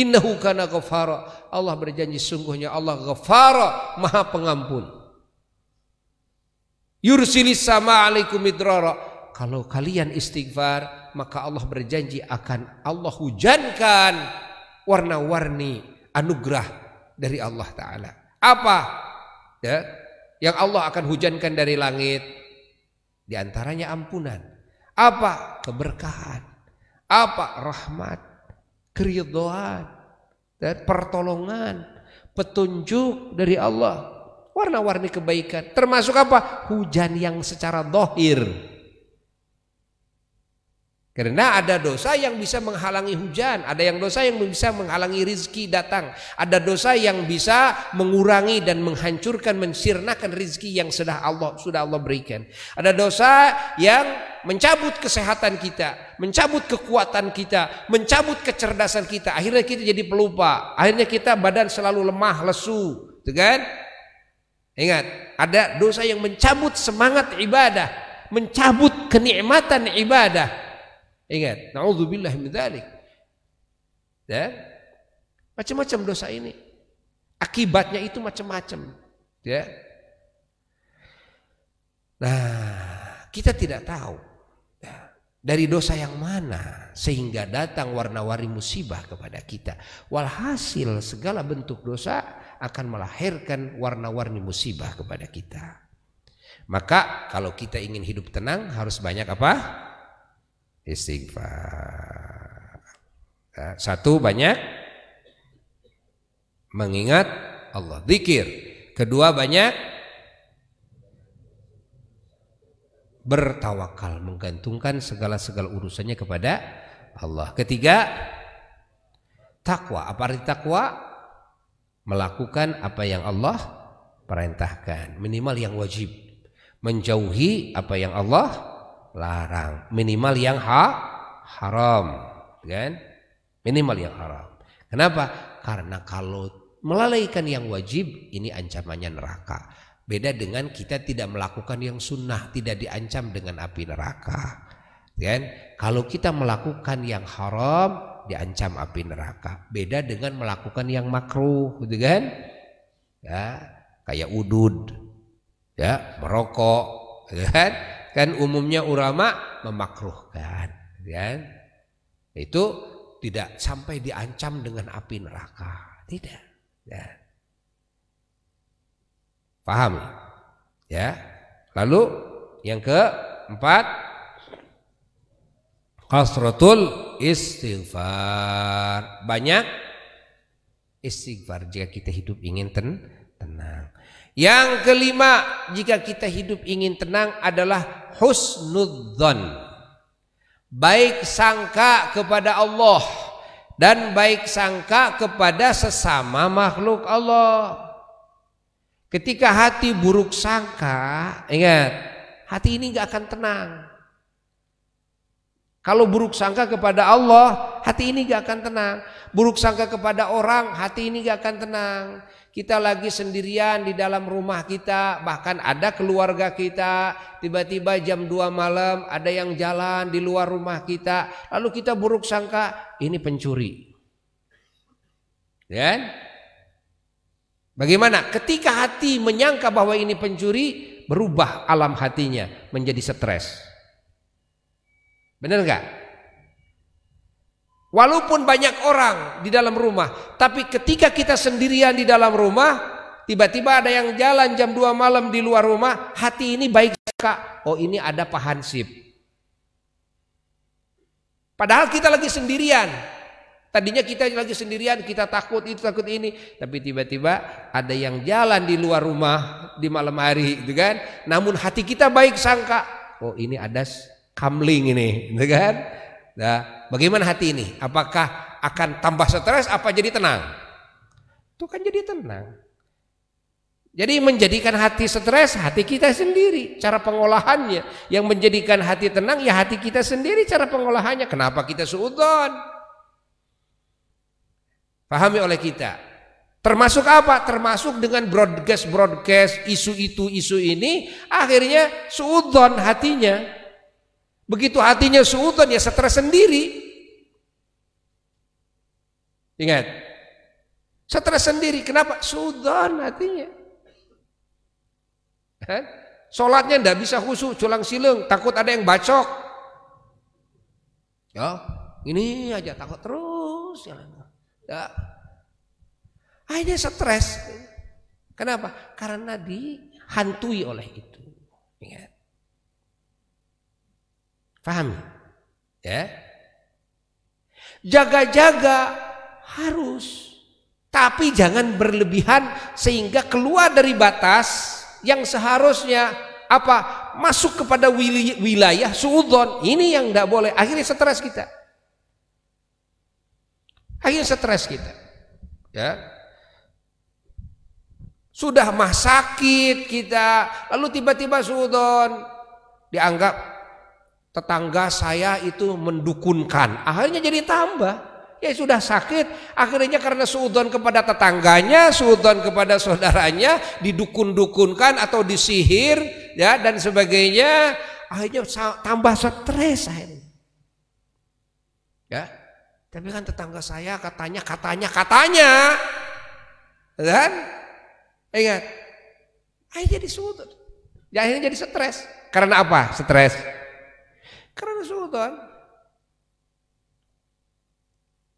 Innahu kana ghafara. Allah berjanji sungguhnya Allah ghafara, Maha Pengampun. Yursilis sama alaikum idrara. Kalau kalian istighfar, maka Allah berjanji akan Allah hujankan warna-warni anugerah dari Allah Ta'ala. Apa? Ya, yang Allah akan hujankan dari langit. Di antaranya ampunan. Apa? Keberkahan. Apa? Rahmat. Keridoan. Dan ya, pertolongan. Petunjuk dari Allah. Warna-warni kebaikan. Termasuk apa? Hujan yang secara dohir karena ada dosa yang bisa menghalangi hujan, ada yang dosa yang bisa menghalangi rizki datang, ada dosa yang bisa mengurangi dan menghancurkan, mensirnakan rizki yang sudah Allah sudah Allah berikan. Ada dosa yang mencabut kesehatan kita, mencabut kekuatan kita, mencabut kecerdasan kita. Akhirnya kita jadi pelupa, akhirnya kita badan selalu lemah, lesu, tuh gitu kan? Ingat, ada dosa yang mencabut semangat ibadah, mencabut kenikmatan ibadah Ingat, naudzubillah min dzalik. Ya. Macam-macam dosa ini. Akibatnya itu macam-macam, ya. Nah, kita tidak tahu ya. dari dosa yang mana sehingga datang warna-warni musibah kepada kita. Walhasil segala bentuk dosa akan melahirkan warna-warni musibah kepada kita. Maka kalau kita ingin hidup tenang harus banyak apa? istighfar. Nah, satu banyak mengingat Allah, zikir. Kedua banyak bertawakal, menggantungkan segala-segala urusannya kepada Allah. Ketiga, takwa. Apa arti takwa? Melakukan apa yang Allah perintahkan, minimal yang wajib. Menjauhi apa yang Allah larang minimal yang ha haram kan minimal yang haram kenapa karena kalau melalaikan yang wajib ini ancamannya neraka beda dengan kita tidak melakukan yang sunnah tidak diancam dengan api neraka kan kalau kita melakukan yang haram diancam api neraka beda dengan melakukan yang makruh gitu kan ya kayak udud ya merokok gitu kan kan umumnya ulama memakruhkan gitu kan itu tidak sampai diancam dengan api neraka tidak ya paham ya lalu yang keempat kasratul istighfar banyak istighfar jika kita hidup ingin ten tenang yang kelima, jika kita hidup ingin tenang adalah husnudzon. Baik sangka kepada Allah dan baik sangka kepada sesama makhluk Allah. Ketika hati buruk sangka, ingat, hati ini nggak akan tenang. Kalau buruk sangka kepada Allah, hati ini gak akan tenang. Buruk sangka kepada orang, hati ini gak akan tenang kita lagi sendirian di dalam rumah kita, bahkan ada keluarga kita, tiba-tiba jam 2 malam ada yang jalan di luar rumah kita, lalu kita buruk sangka ini pencuri. Ya? Kan? Bagaimana? Ketika hati menyangka bahwa ini pencuri, berubah alam hatinya menjadi stres. Benar nggak? Walaupun banyak orang di dalam rumah, tapi ketika kita sendirian di dalam rumah, tiba-tiba ada yang jalan jam 2 malam di luar rumah, hati ini baik suka, oh ini ada pahansip. Padahal kita lagi sendirian. Tadinya kita lagi sendirian, kita takut itu takut ini, tapi tiba-tiba ada yang jalan di luar rumah di malam hari, gitu kan? Namun hati kita baik sangka, oh ini ada kamling ini, gitu kan? Nah, bagaimana hati ini? Apakah akan tambah stres apa jadi tenang? Itu kan jadi tenang. Jadi menjadikan hati stres hati kita sendiri cara pengolahannya. Yang menjadikan hati tenang ya hati kita sendiri cara pengolahannya. Kenapa kita suudon? Pahami oleh kita. Termasuk apa? Termasuk dengan broadcast-broadcast isu itu isu ini akhirnya suudon hatinya. Begitu hatinya suutan ya stres sendiri. Ingat. Stres sendiri. Kenapa? Sudan hatinya. Hah? Sholatnya ndak bisa khusus, culang sileng, takut ada yang bacok. Ya, ini aja takut terus. Ya. Akhirnya ah, stres. Kenapa? Karena dihantui oleh itu. Ingat. Paham? Ya. Jaga-jaga harus. Tapi jangan berlebihan sehingga keluar dari batas yang seharusnya apa masuk kepada wilayah, wilayah suudon ini yang tidak boleh akhirnya stres kita akhirnya stres kita ya sudah mah sakit kita lalu tiba-tiba suudon dianggap tetangga saya itu mendukunkan. Akhirnya jadi tambah. Ya sudah sakit, akhirnya karena suudon kepada tetangganya, suudon kepada saudaranya, didukun-dukunkan atau disihir ya dan sebagainya, akhirnya tambah stres akhirnya. Ya. Tapi kan tetangga saya katanya katanya katanya. dan Ingat. Akhirnya jadi suudon. Ya, akhirnya jadi stres. Karena apa? Stres karena sultan.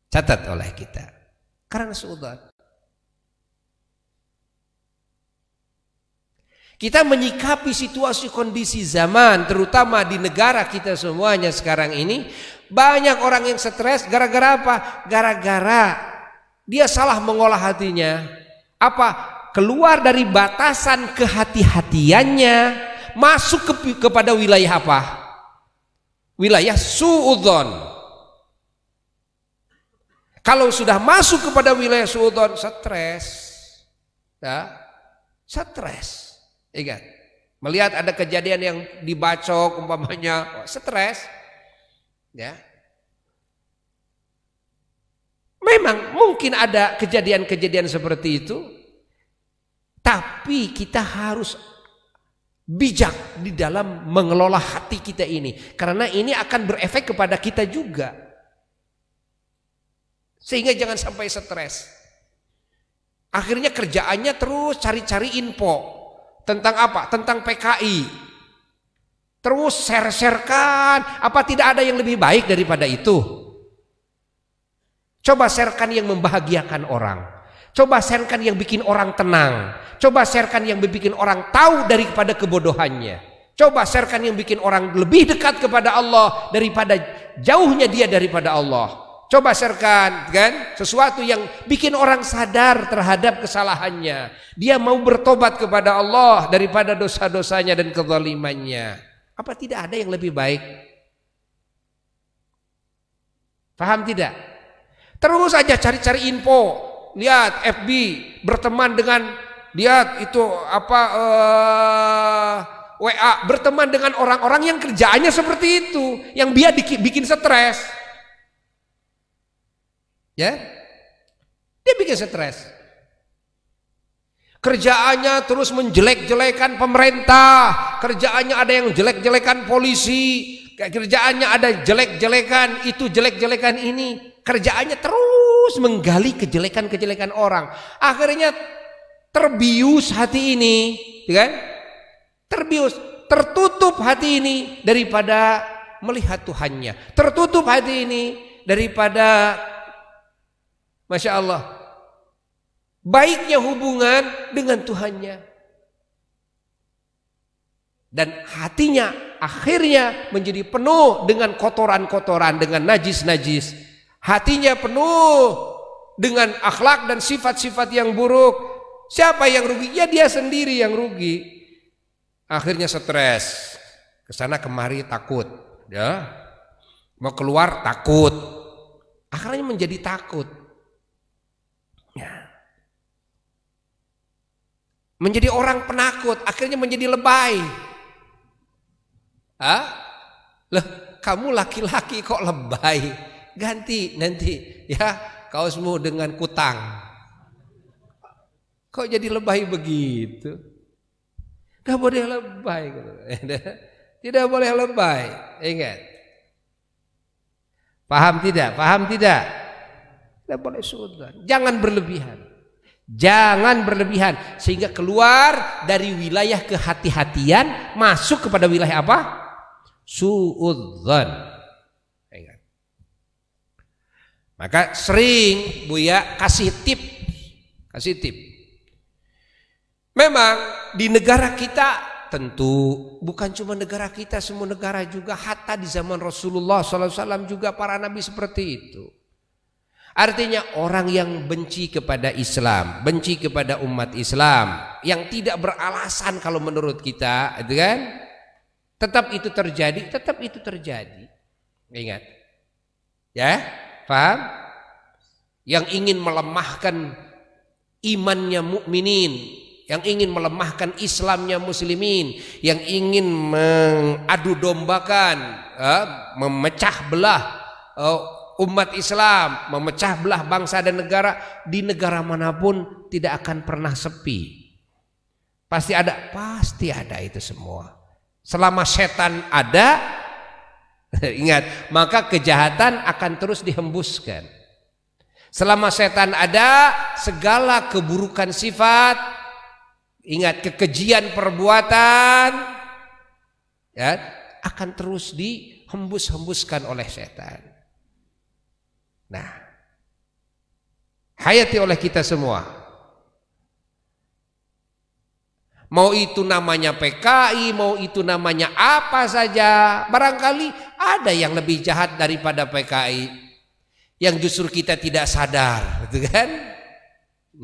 Catat oleh kita. Karena sultan. Kita menyikapi situasi kondisi zaman terutama di negara kita semuanya sekarang ini banyak orang yang stres gara-gara apa? Gara-gara dia salah mengolah hatinya. Apa? Keluar dari batasan kehati-hatiannya masuk ke, kepada wilayah apa? wilayah suudzon. Kalau sudah masuk kepada wilayah suudzon, stres. Ya. Stres. Ingat, melihat ada kejadian yang dibacok umpamanya, stres. Ya. Memang mungkin ada kejadian-kejadian seperti itu, tapi kita harus bijak di dalam mengelola hati kita ini karena ini akan berefek kepada kita juga sehingga jangan sampai stres akhirnya kerjaannya terus cari-cari info tentang apa tentang PKI terus share-sharekan apa tidak ada yang lebih baik daripada itu coba sharekan yang membahagiakan orang Coba sharekan yang bikin orang tenang. Coba sharekan yang bikin orang tahu daripada kebodohannya. Coba sharekan yang bikin orang lebih dekat kepada Allah daripada jauhnya dia daripada Allah. Coba sharekan kan sesuatu yang bikin orang sadar terhadap kesalahannya. Dia mau bertobat kepada Allah daripada dosa-dosanya dan kezalimannya. Apa tidak ada yang lebih baik? Paham tidak? Terus saja cari-cari info lihat FB berteman dengan lihat itu apa uh, eh, WA berteman dengan orang-orang yang kerjaannya seperti itu, yang dia bikin, stres. Ya. Dia bikin stres. Kerjaannya terus menjelek-jelekan pemerintah, kerjaannya ada yang jelek-jelekan polisi, kerjaannya ada jelek-jelekan itu jelek-jelekan ini, kerjaannya terus terus menggali kejelekan-kejelekan orang. Akhirnya terbius hati ini, ya kan? Terbius, tertutup hati ini daripada melihat Tuhannya. Tertutup hati ini daripada Masya Allah Baiknya hubungan dengan Tuhannya Dan hatinya akhirnya menjadi penuh dengan kotoran-kotoran Dengan najis-najis Hatinya penuh dengan akhlak dan sifat-sifat yang buruk. Siapa yang rugi? Ya dia sendiri yang rugi. Akhirnya stres. Kesana kemari takut. Ya. Mau keluar takut. Akhirnya menjadi takut. Ya. Menjadi orang penakut. Akhirnya menjadi lebay. Hah? Loh, kamu laki-laki kok lebay? ganti nanti ya kaosmu dengan kutang. Kok jadi lebay begitu? Tidak boleh lebay. Gitu. Tidak boleh lebay. Ingat. Paham tidak? Paham tidak? Tidak boleh sudah. Jangan berlebihan. Jangan berlebihan sehingga keluar dari wilayah kehati-hatian masuk kepada wilayah apa? Suudzon. Maka sering Buya kasih tip, kasih tip. Memang di negara kita tentu bukan cuma negara kita, semua negara juga hatta di zaman Rasulullah SAW juga para nabi seperti itu. Artinya orang yang benci kepada Islam, benci kepada umat Islam, yang tidak beralasan kalau menurut kita, itu kan? Tetap itu terjadi, tetap itu terjadi. Ingat. Ya, Paham? Yang ingin melemahkan imannya mukminin, yang ingin melemahkan Islamnya muslimin, yang ingin mengadu dombakan, eh, memecah belah eh, umat Islam, memecah belah bangsa dan negara di negara manapun tidak akan pernah sepi. Pasti ada, pasti ada itu semua. Selama setan ada, Ingat, maka kejahatan akan terus dihembuskan. Selama setan ada, segala keburukan sifat, ingat kekejian perbuatan, ya, akan terus dihembus-hembuskan oleh setan. Nah, hayati oleh kita semua. Mau itu namanya PKI, mau itu namanya apa saja. Barangkali ada yang lebih jahat daripada PKI. Yang justru kita tidak sadar, gitu kan?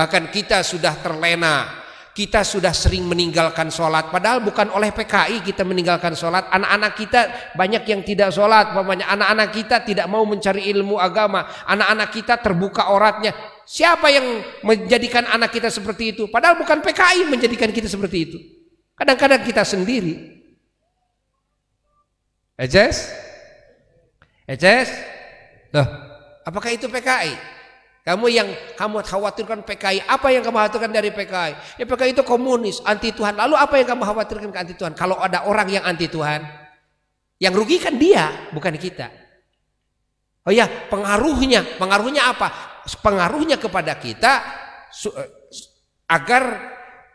Bahkan kita sudah terlena, kita sudah sering meninggalkan sholat. Padahal bukan oleh PKI kita meninggalkan sholat. Anak-anak kita banyak yang tidak sholat. Anak-anak kita tidak mau mencari ilmu agama. Anak-anak kita terbuka oratnya. Siapa yang menjadikan anak kita seperti itu? Padahal bukan PKI menjadikan kita seperti itu. Kadang-kadang kita sendiri. Eces? Eces? Loh, apakah itu PKI? Kamu yang kamu khawatirkan PKI, apa yang kamu khawatirkan dari PKI? Ya PKI itu komunis, anti Tuhan. Lalu apa yang kamu khawatirkan ke anti Tuhan? Kalau ada orang yang anti Tuhan, yang rugikan dia, bukan kita. Oh ya, pengaruhnya, pengaruhnya apa? pengaruhnya kepada kita eh, agar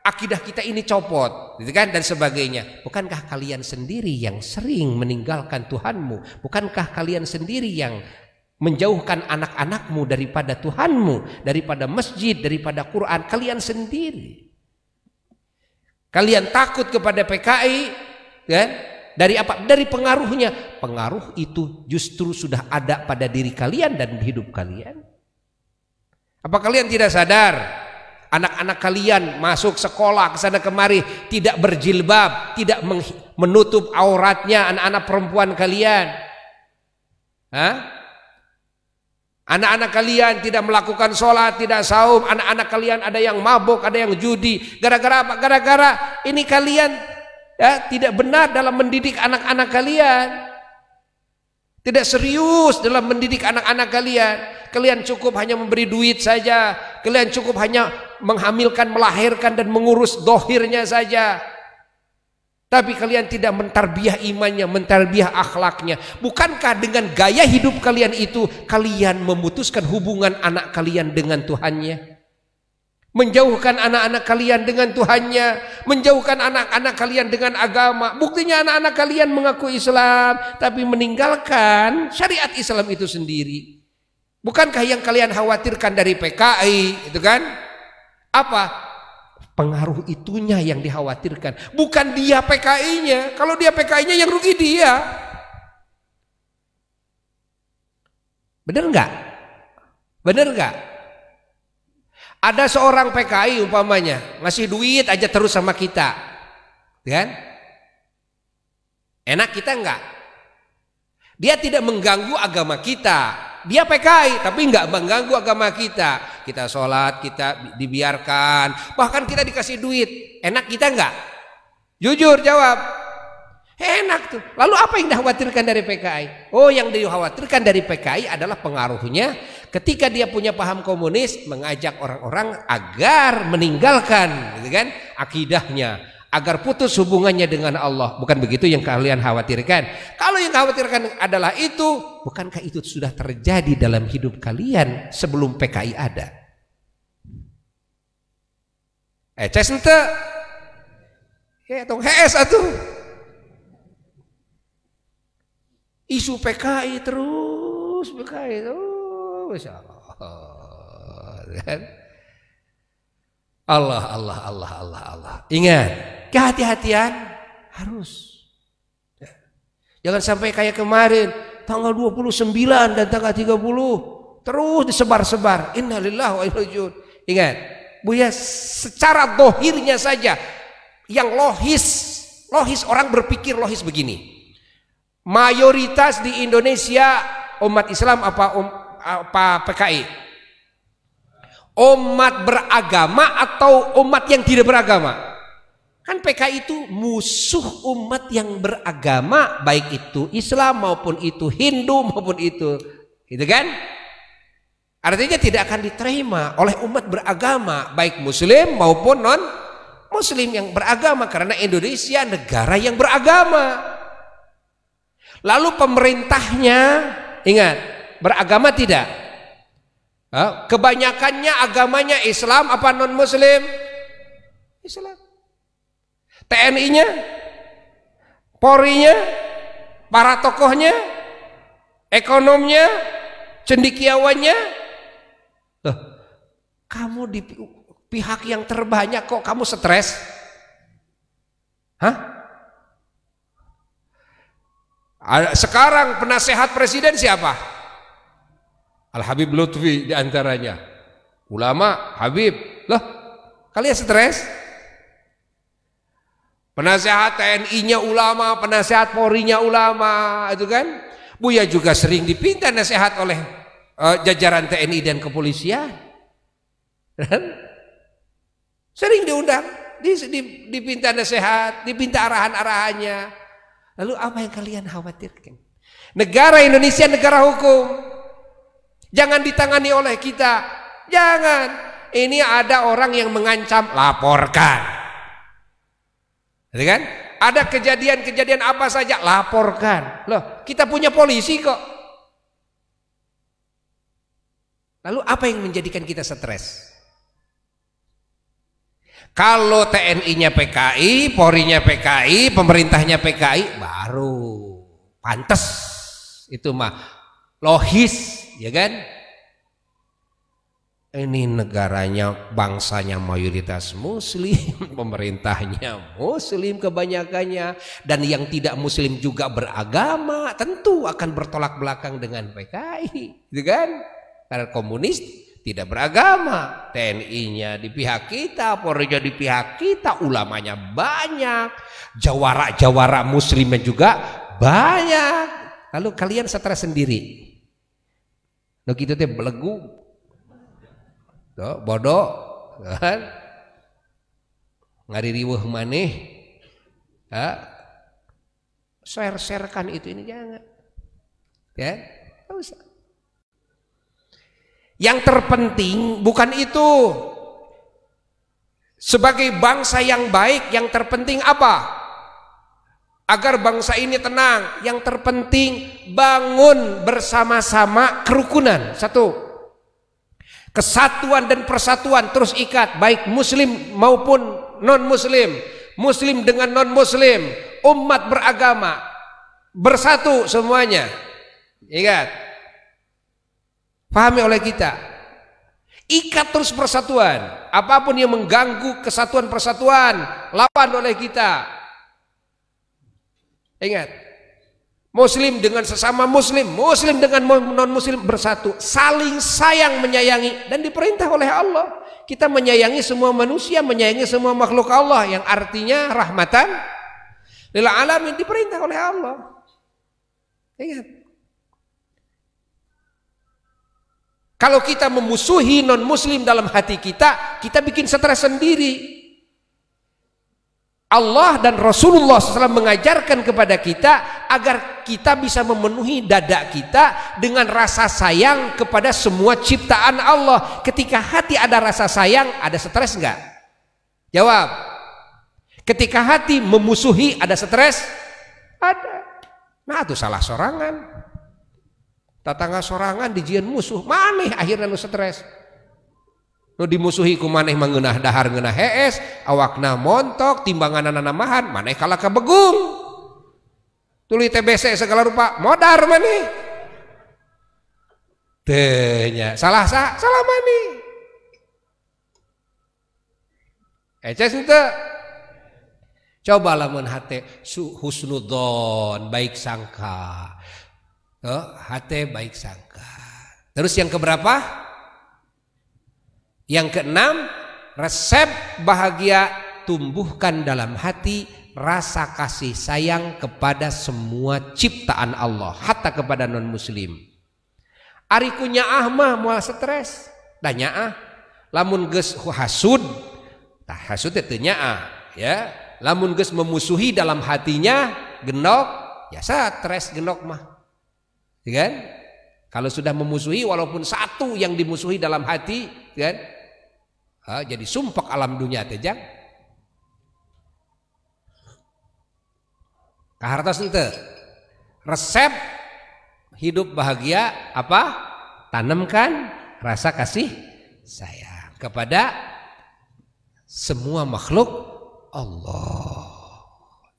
akidah kita ini copot, gitu kan dan sebagainya. Bukankah kalian sendiri yang sering meninggalkan Tuhanmu? Bukankah kalian sendiri yang menjauhkan anak-anakmu daripada Tuhanmu, daripada masjid, daripada Quran, kalian sendiri. Kalian takut kepada PKI, kan? Dari apa? Dari pengaruhnya. Pengaruh itu justru sudah ada pada diri kalian dan hidup kalian. Apa kalian tidak sadar? Anak-anak kalian masuk sekolah ke sana kemari tidak berjilbab, tidak menutup auratnya anak-anak perempuan kalian. Hah? Anak-anak kalian tidak melakukan sholat, tidak saum. Anak-anak kalian ada yang mabuk, ada yang judi. Gara-gara apa? Gara-gara ini kalian ya, tidak benar dalam mendidik anak-anak kalian. Tidak serius dalam mendidik anak-anak kalian. Kalian cukup hanya memberi duit saja. Kalian cukup hanya menghamilkan, melahirkan dan mengurus dohirnya saja. Tapi kalian tidak mentarbiah imannya, mentarbiah akhlaknya. Bukankah dengan gaya hidup kalian itu, kalian memutuskan hubungan anak kalian dengan Tuhannya? menjauhkan anak-anak kalian dengan Tuhannya, menjauhkan anak-anak kalian dengan agama. Buktinya anak-anak kalian mengaku Islam tapi meninggalkan syariat Islam itu sendiri. Bukankah yang kalian khawatirkan dari PKI, itu kan? Apa? Pengaruh itunya yang dikhawatirkan, bukan dia PKI-nya. Kalau dia PKI-nya yang rugi dia. Benar nggak? Benar nggak? Ada seorang PKI umpamanya ngasih duit aja terus sama kita, ya kan? Enak kita enggak? Dia tidak mengganggu agama kita. Dia PKI tapi enggak mengganggu agama kita. Kita sholat, kita dibiarkan. Bahkan kita dikasih duit. Enak kita enggak? Jujur jawab. Enak tuh. Lalu apa yang dikhawatirkan dari PKI? Oh yang dikhawatirkan dari PKI adalah pengaruhnya ketika dia punya paham komunis mengajak orang-orang agar meninggalkan gitu kan, akidahnya, agar putus hubungannya dengan Allah. Bukan begitu yang kalian khawatirkan. Kalau yang khawatirkan adalah itu, bukankah itu sudah terjadi dalam hidup kalian sebelum PKI ada? Eh, cesente. Ya, tong HS atuh. Isu PKI terus PKI terus. Allah. Kan? Allah, Allah, Allah, Allah, Allah. Ingat, kehati-hatian harus. Ya. Jangan sampai kayak kemarin tanggal 29 dan tanggal 30 terus disebar-sebar. Innalillahi wa inna Ingat, Buya secara dohirnya saja yang lohis, lohis orang berpikir lohis begini mayoritas di Indonesia umat Islam apa um, apa PKI? Umat beragama atau umat yang tidak beragama? Kan PKI itu musuh umat yang beragama baik itu Islam maupun itu Hindu maupun itu gitu kan? Artinya tidak akan diterima oleh umat beragama baik muslim maupun non muslim yang beragama karena Indonesia negara yang beragama. Lalu pemerintahnya ingat beragama tidak? Kebanyakannya agamanya Islam apa non Muslim? Islam. TNI-nya, Polri-nya, para tokohnya, ekonomnya, cendikiawannya. Loh, kamu di pihak yang terbanyak kok kamu stres? Hah? Ah, sekarang penasehat presiden siapa? Al Habib Lutfi diantaranya. Ulama Habib, loh kalian stres? Penasehat TNI-nya ulama, penasehat Polri-nya ulama, itu kan? Buya juga sering dipinta nasihat oleh uh, jajaran TNI dan kepolisian. Kan? sering diundang, dipinta nasihat, dipinta arahan-arahannya. Lalu apa yang kalian khawatirkan? Negara Indonesia negara hukum. Jangan ditangani oleh kita. Jangan. Ini ada orang yang mengancam, laporkan. Gitu kan? Ada kejadian-kejadian apa saja, laporkan. Loh, kita punya polisi kok. Lalu apa yang menjadikan kita stres? Kalau TNI-nya PKI, Polri-nya PKI, pemerintahnya PKI, baru pantas itu mah logis, ya kan? Ini negaranya, bangsanya mayoritas muslim, pemerintahnya muslim kebanyakannya dan yang tidak muslim juga beragama, tentu akan bertolak belakang dengan PKI, gitu kan? Karena komunis tidak beragama. TNI-nya di pihak kita, Polri-nya di pihak kita, ulamanya banyak. Jawara-jawara muslimnya juga banyak. Lalu kalian stres sendiri. Lo gitu teh belegu. Tuh, bodoh. Kan? Ngari riwuh maneh. Ha? Share-sharekan itu ini jangan. Ya, usah. Yang terpenting bukan itu. Sebagai bangsa yang baik, yang terpenting apa? Agar bangsa ini tenang, yang terpenting bangun bersama-sama kerukunan. Satu. Kesatuan dan persatuan terus ikat baik muslim maupun non-muslim, muslim dengan non-muslim, umat beragama bersatu semuanya. Ingat, Pahami oleh kita. Ikat terus persatuan. Apapun yang mengganggu kesatuan persatuan, lawan oleh kita. Ingat, Muslim dengan sesama Muslim, Muslim dengan non-Muslim bersatu, saling sayang menyayangi dan diperintah oleh Allah. Kita menyayangi semua manusia, menyayangi semua makhluk Allah yang artinya rahmatan lil alamin diperintah oleh Allah. Ingat, Kalau kita memusuhi non-muslim dalam hati kita, kita bikin stres sendiri. Allah dan Rasulullah SAW mengajarkan kepada kita agar kita bisa memenuhi dada kita dengan rasa sayang kepada semua ciptaan Allah. Ketika hati ada rasa sayang, ada stres enggak? Jawab. Ketika hati memusuhi, ada stres? Ada. Nah itu salah sorangan. tangan sorangan dijiian musuh maneh akhirnya lu stress dimusuhi ku maneh mengah dahar awakna montk timbangan anak maahan man kalakagung tuli T segala rupa mod man salah coba baik sangka ke hati baik sangka. Terus yang keberapa? Yang keenam, resep bahagia tumbuhkan dalam hati rasa kasih sayang kepada semua ciptaan Allah, hatta kepada non muslim. Arikunya ahmah mual stres, tanya ah, lamun ges hasud, tah hasud tetenya ah, ya, lamun ges memusuhi dalam hatinya genok, ya stres genok mah ya kan? Kalau sudah memusuhi walaupun satu yang dimusuhi dalam hati, ya kan? Ha, jadi sumpah alam dunia tejang Kaharta sente, Resep hidup bahagia apa? Tanamkan rasa kasih sayang kepada semua makhluk Allah.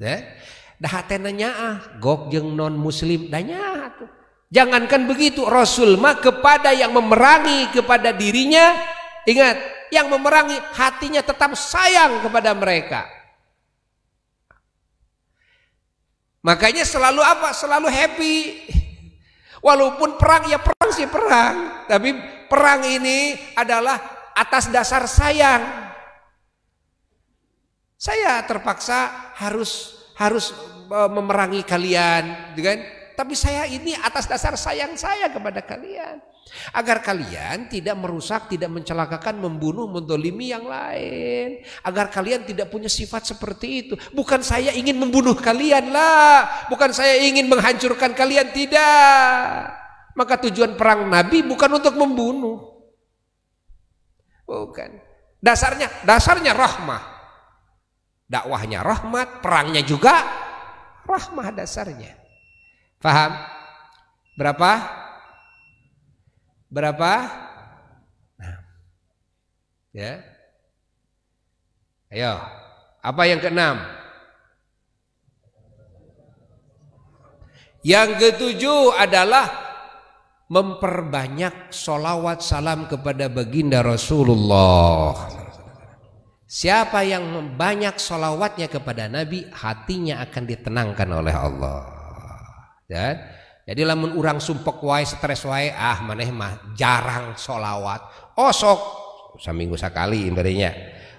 Ya. dah tenanya ah gok jeng non muslim dah nyaah Jangankan begitu Rasul mah kepada yang memerangi kepada dirinya ingat yang memerangi hatinya tetap sayang kepada mereka. Makanya selalu apa? Selalu happy. Walaupun perang ya perang sih perang, tapi perang ini adalah atas dasar sayang. Saya terpaksa harus harus e, memerangi kalian, dengan. Gitu tapi saya ini atas dasar sayang saya kepada kalian. Agar kalian tidak merusak, tidak mencelakakan, membunuh, mendolimi yang lain. Agar kalian tidak punya sifat seperti itu. Bukan saya ingin membunuh kalian lah. Bukan saya ingin menghancurkan kalian, tidak. Maka tujuan perang Nabi bukan untuk membunuh. Bukan. Dasarnya, dasarnya rahmah. Dakwahnya rahmat, perangnya juga rahmah dasarnya. Faham? Berapa? Berapa? Ya. Ayo. Apa yang keenam? Yang ketujuh adalah memperbanyak solawat salam kepada baginda Rasulullah. Siapa yang membanyak solawatnya kepada Nabi, hatinya akan ditenangkan oleh Allah. Ya. Jadi lamun urang sumpek wae stres wae ah maneh mah jarang solawat. osok, seminggu sekali imbarinya.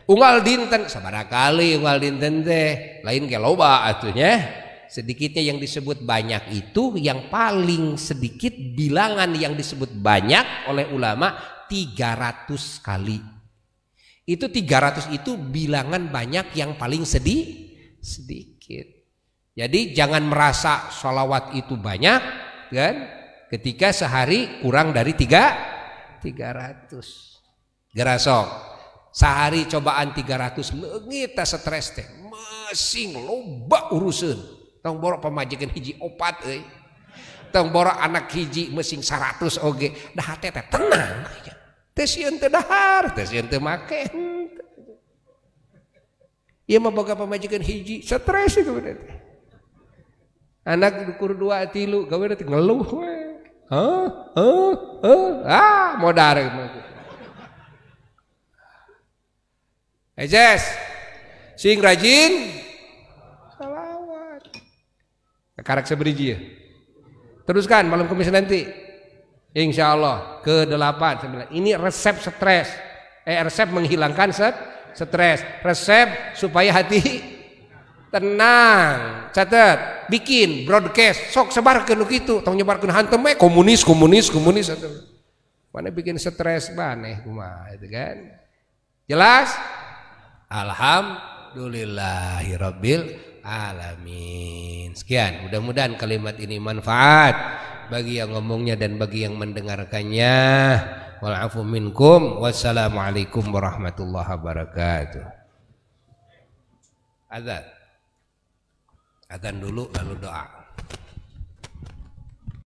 Unggal dinten sabada kali unggal dinten teh lain ke loba atunya. Sedikitnya yang disebut banyak itu yang paling sedikit bilangan yang disebut banyak oleh ulama 300 kali. Itu 300 itu bilangan banyak yang paling sedih sedikit. Jadi jangan merasa sholawat itu banyak kan ketika sehari kurang dari tiga, tiga ratus. Gerasok. Sehari cobaan tiga ratus leungita stres teh. masing loba urusan. Tong borok pemajikan hiji opat eh Tong borok anak hiji mesing seratus oge. Dah teh teh tenang aja. Teh yang teh dahar, teh sieun teh iya pemajikan boga hiji stres itu bener anak ukur dua tilu gawe nanti ngeluh we huh? Huh? Huh? ah mau darah gitu. eh, Ejes sing rajin salawat karak seberiji ya teruskan malam kemis nanti Insya Allah ke delapan sembilan ini resep stres eh resep menghilangkan stres resep supaya hati tenang catat bikin broadcast sok sebarkan gitu tong nyebarkan hantem eh komunis komunis komunis mana bikin stres baneh kumaha itu kan jelas alhamdulillahirabbil alamin sekian mudah-mudahan kalimat ini manfaat bagi yang ngomongnya dan bagi yang mendengarkannya wal minkum wassalamualaikum warahmatullahi wabarakatuh Adat. Akan dulu lalu doa.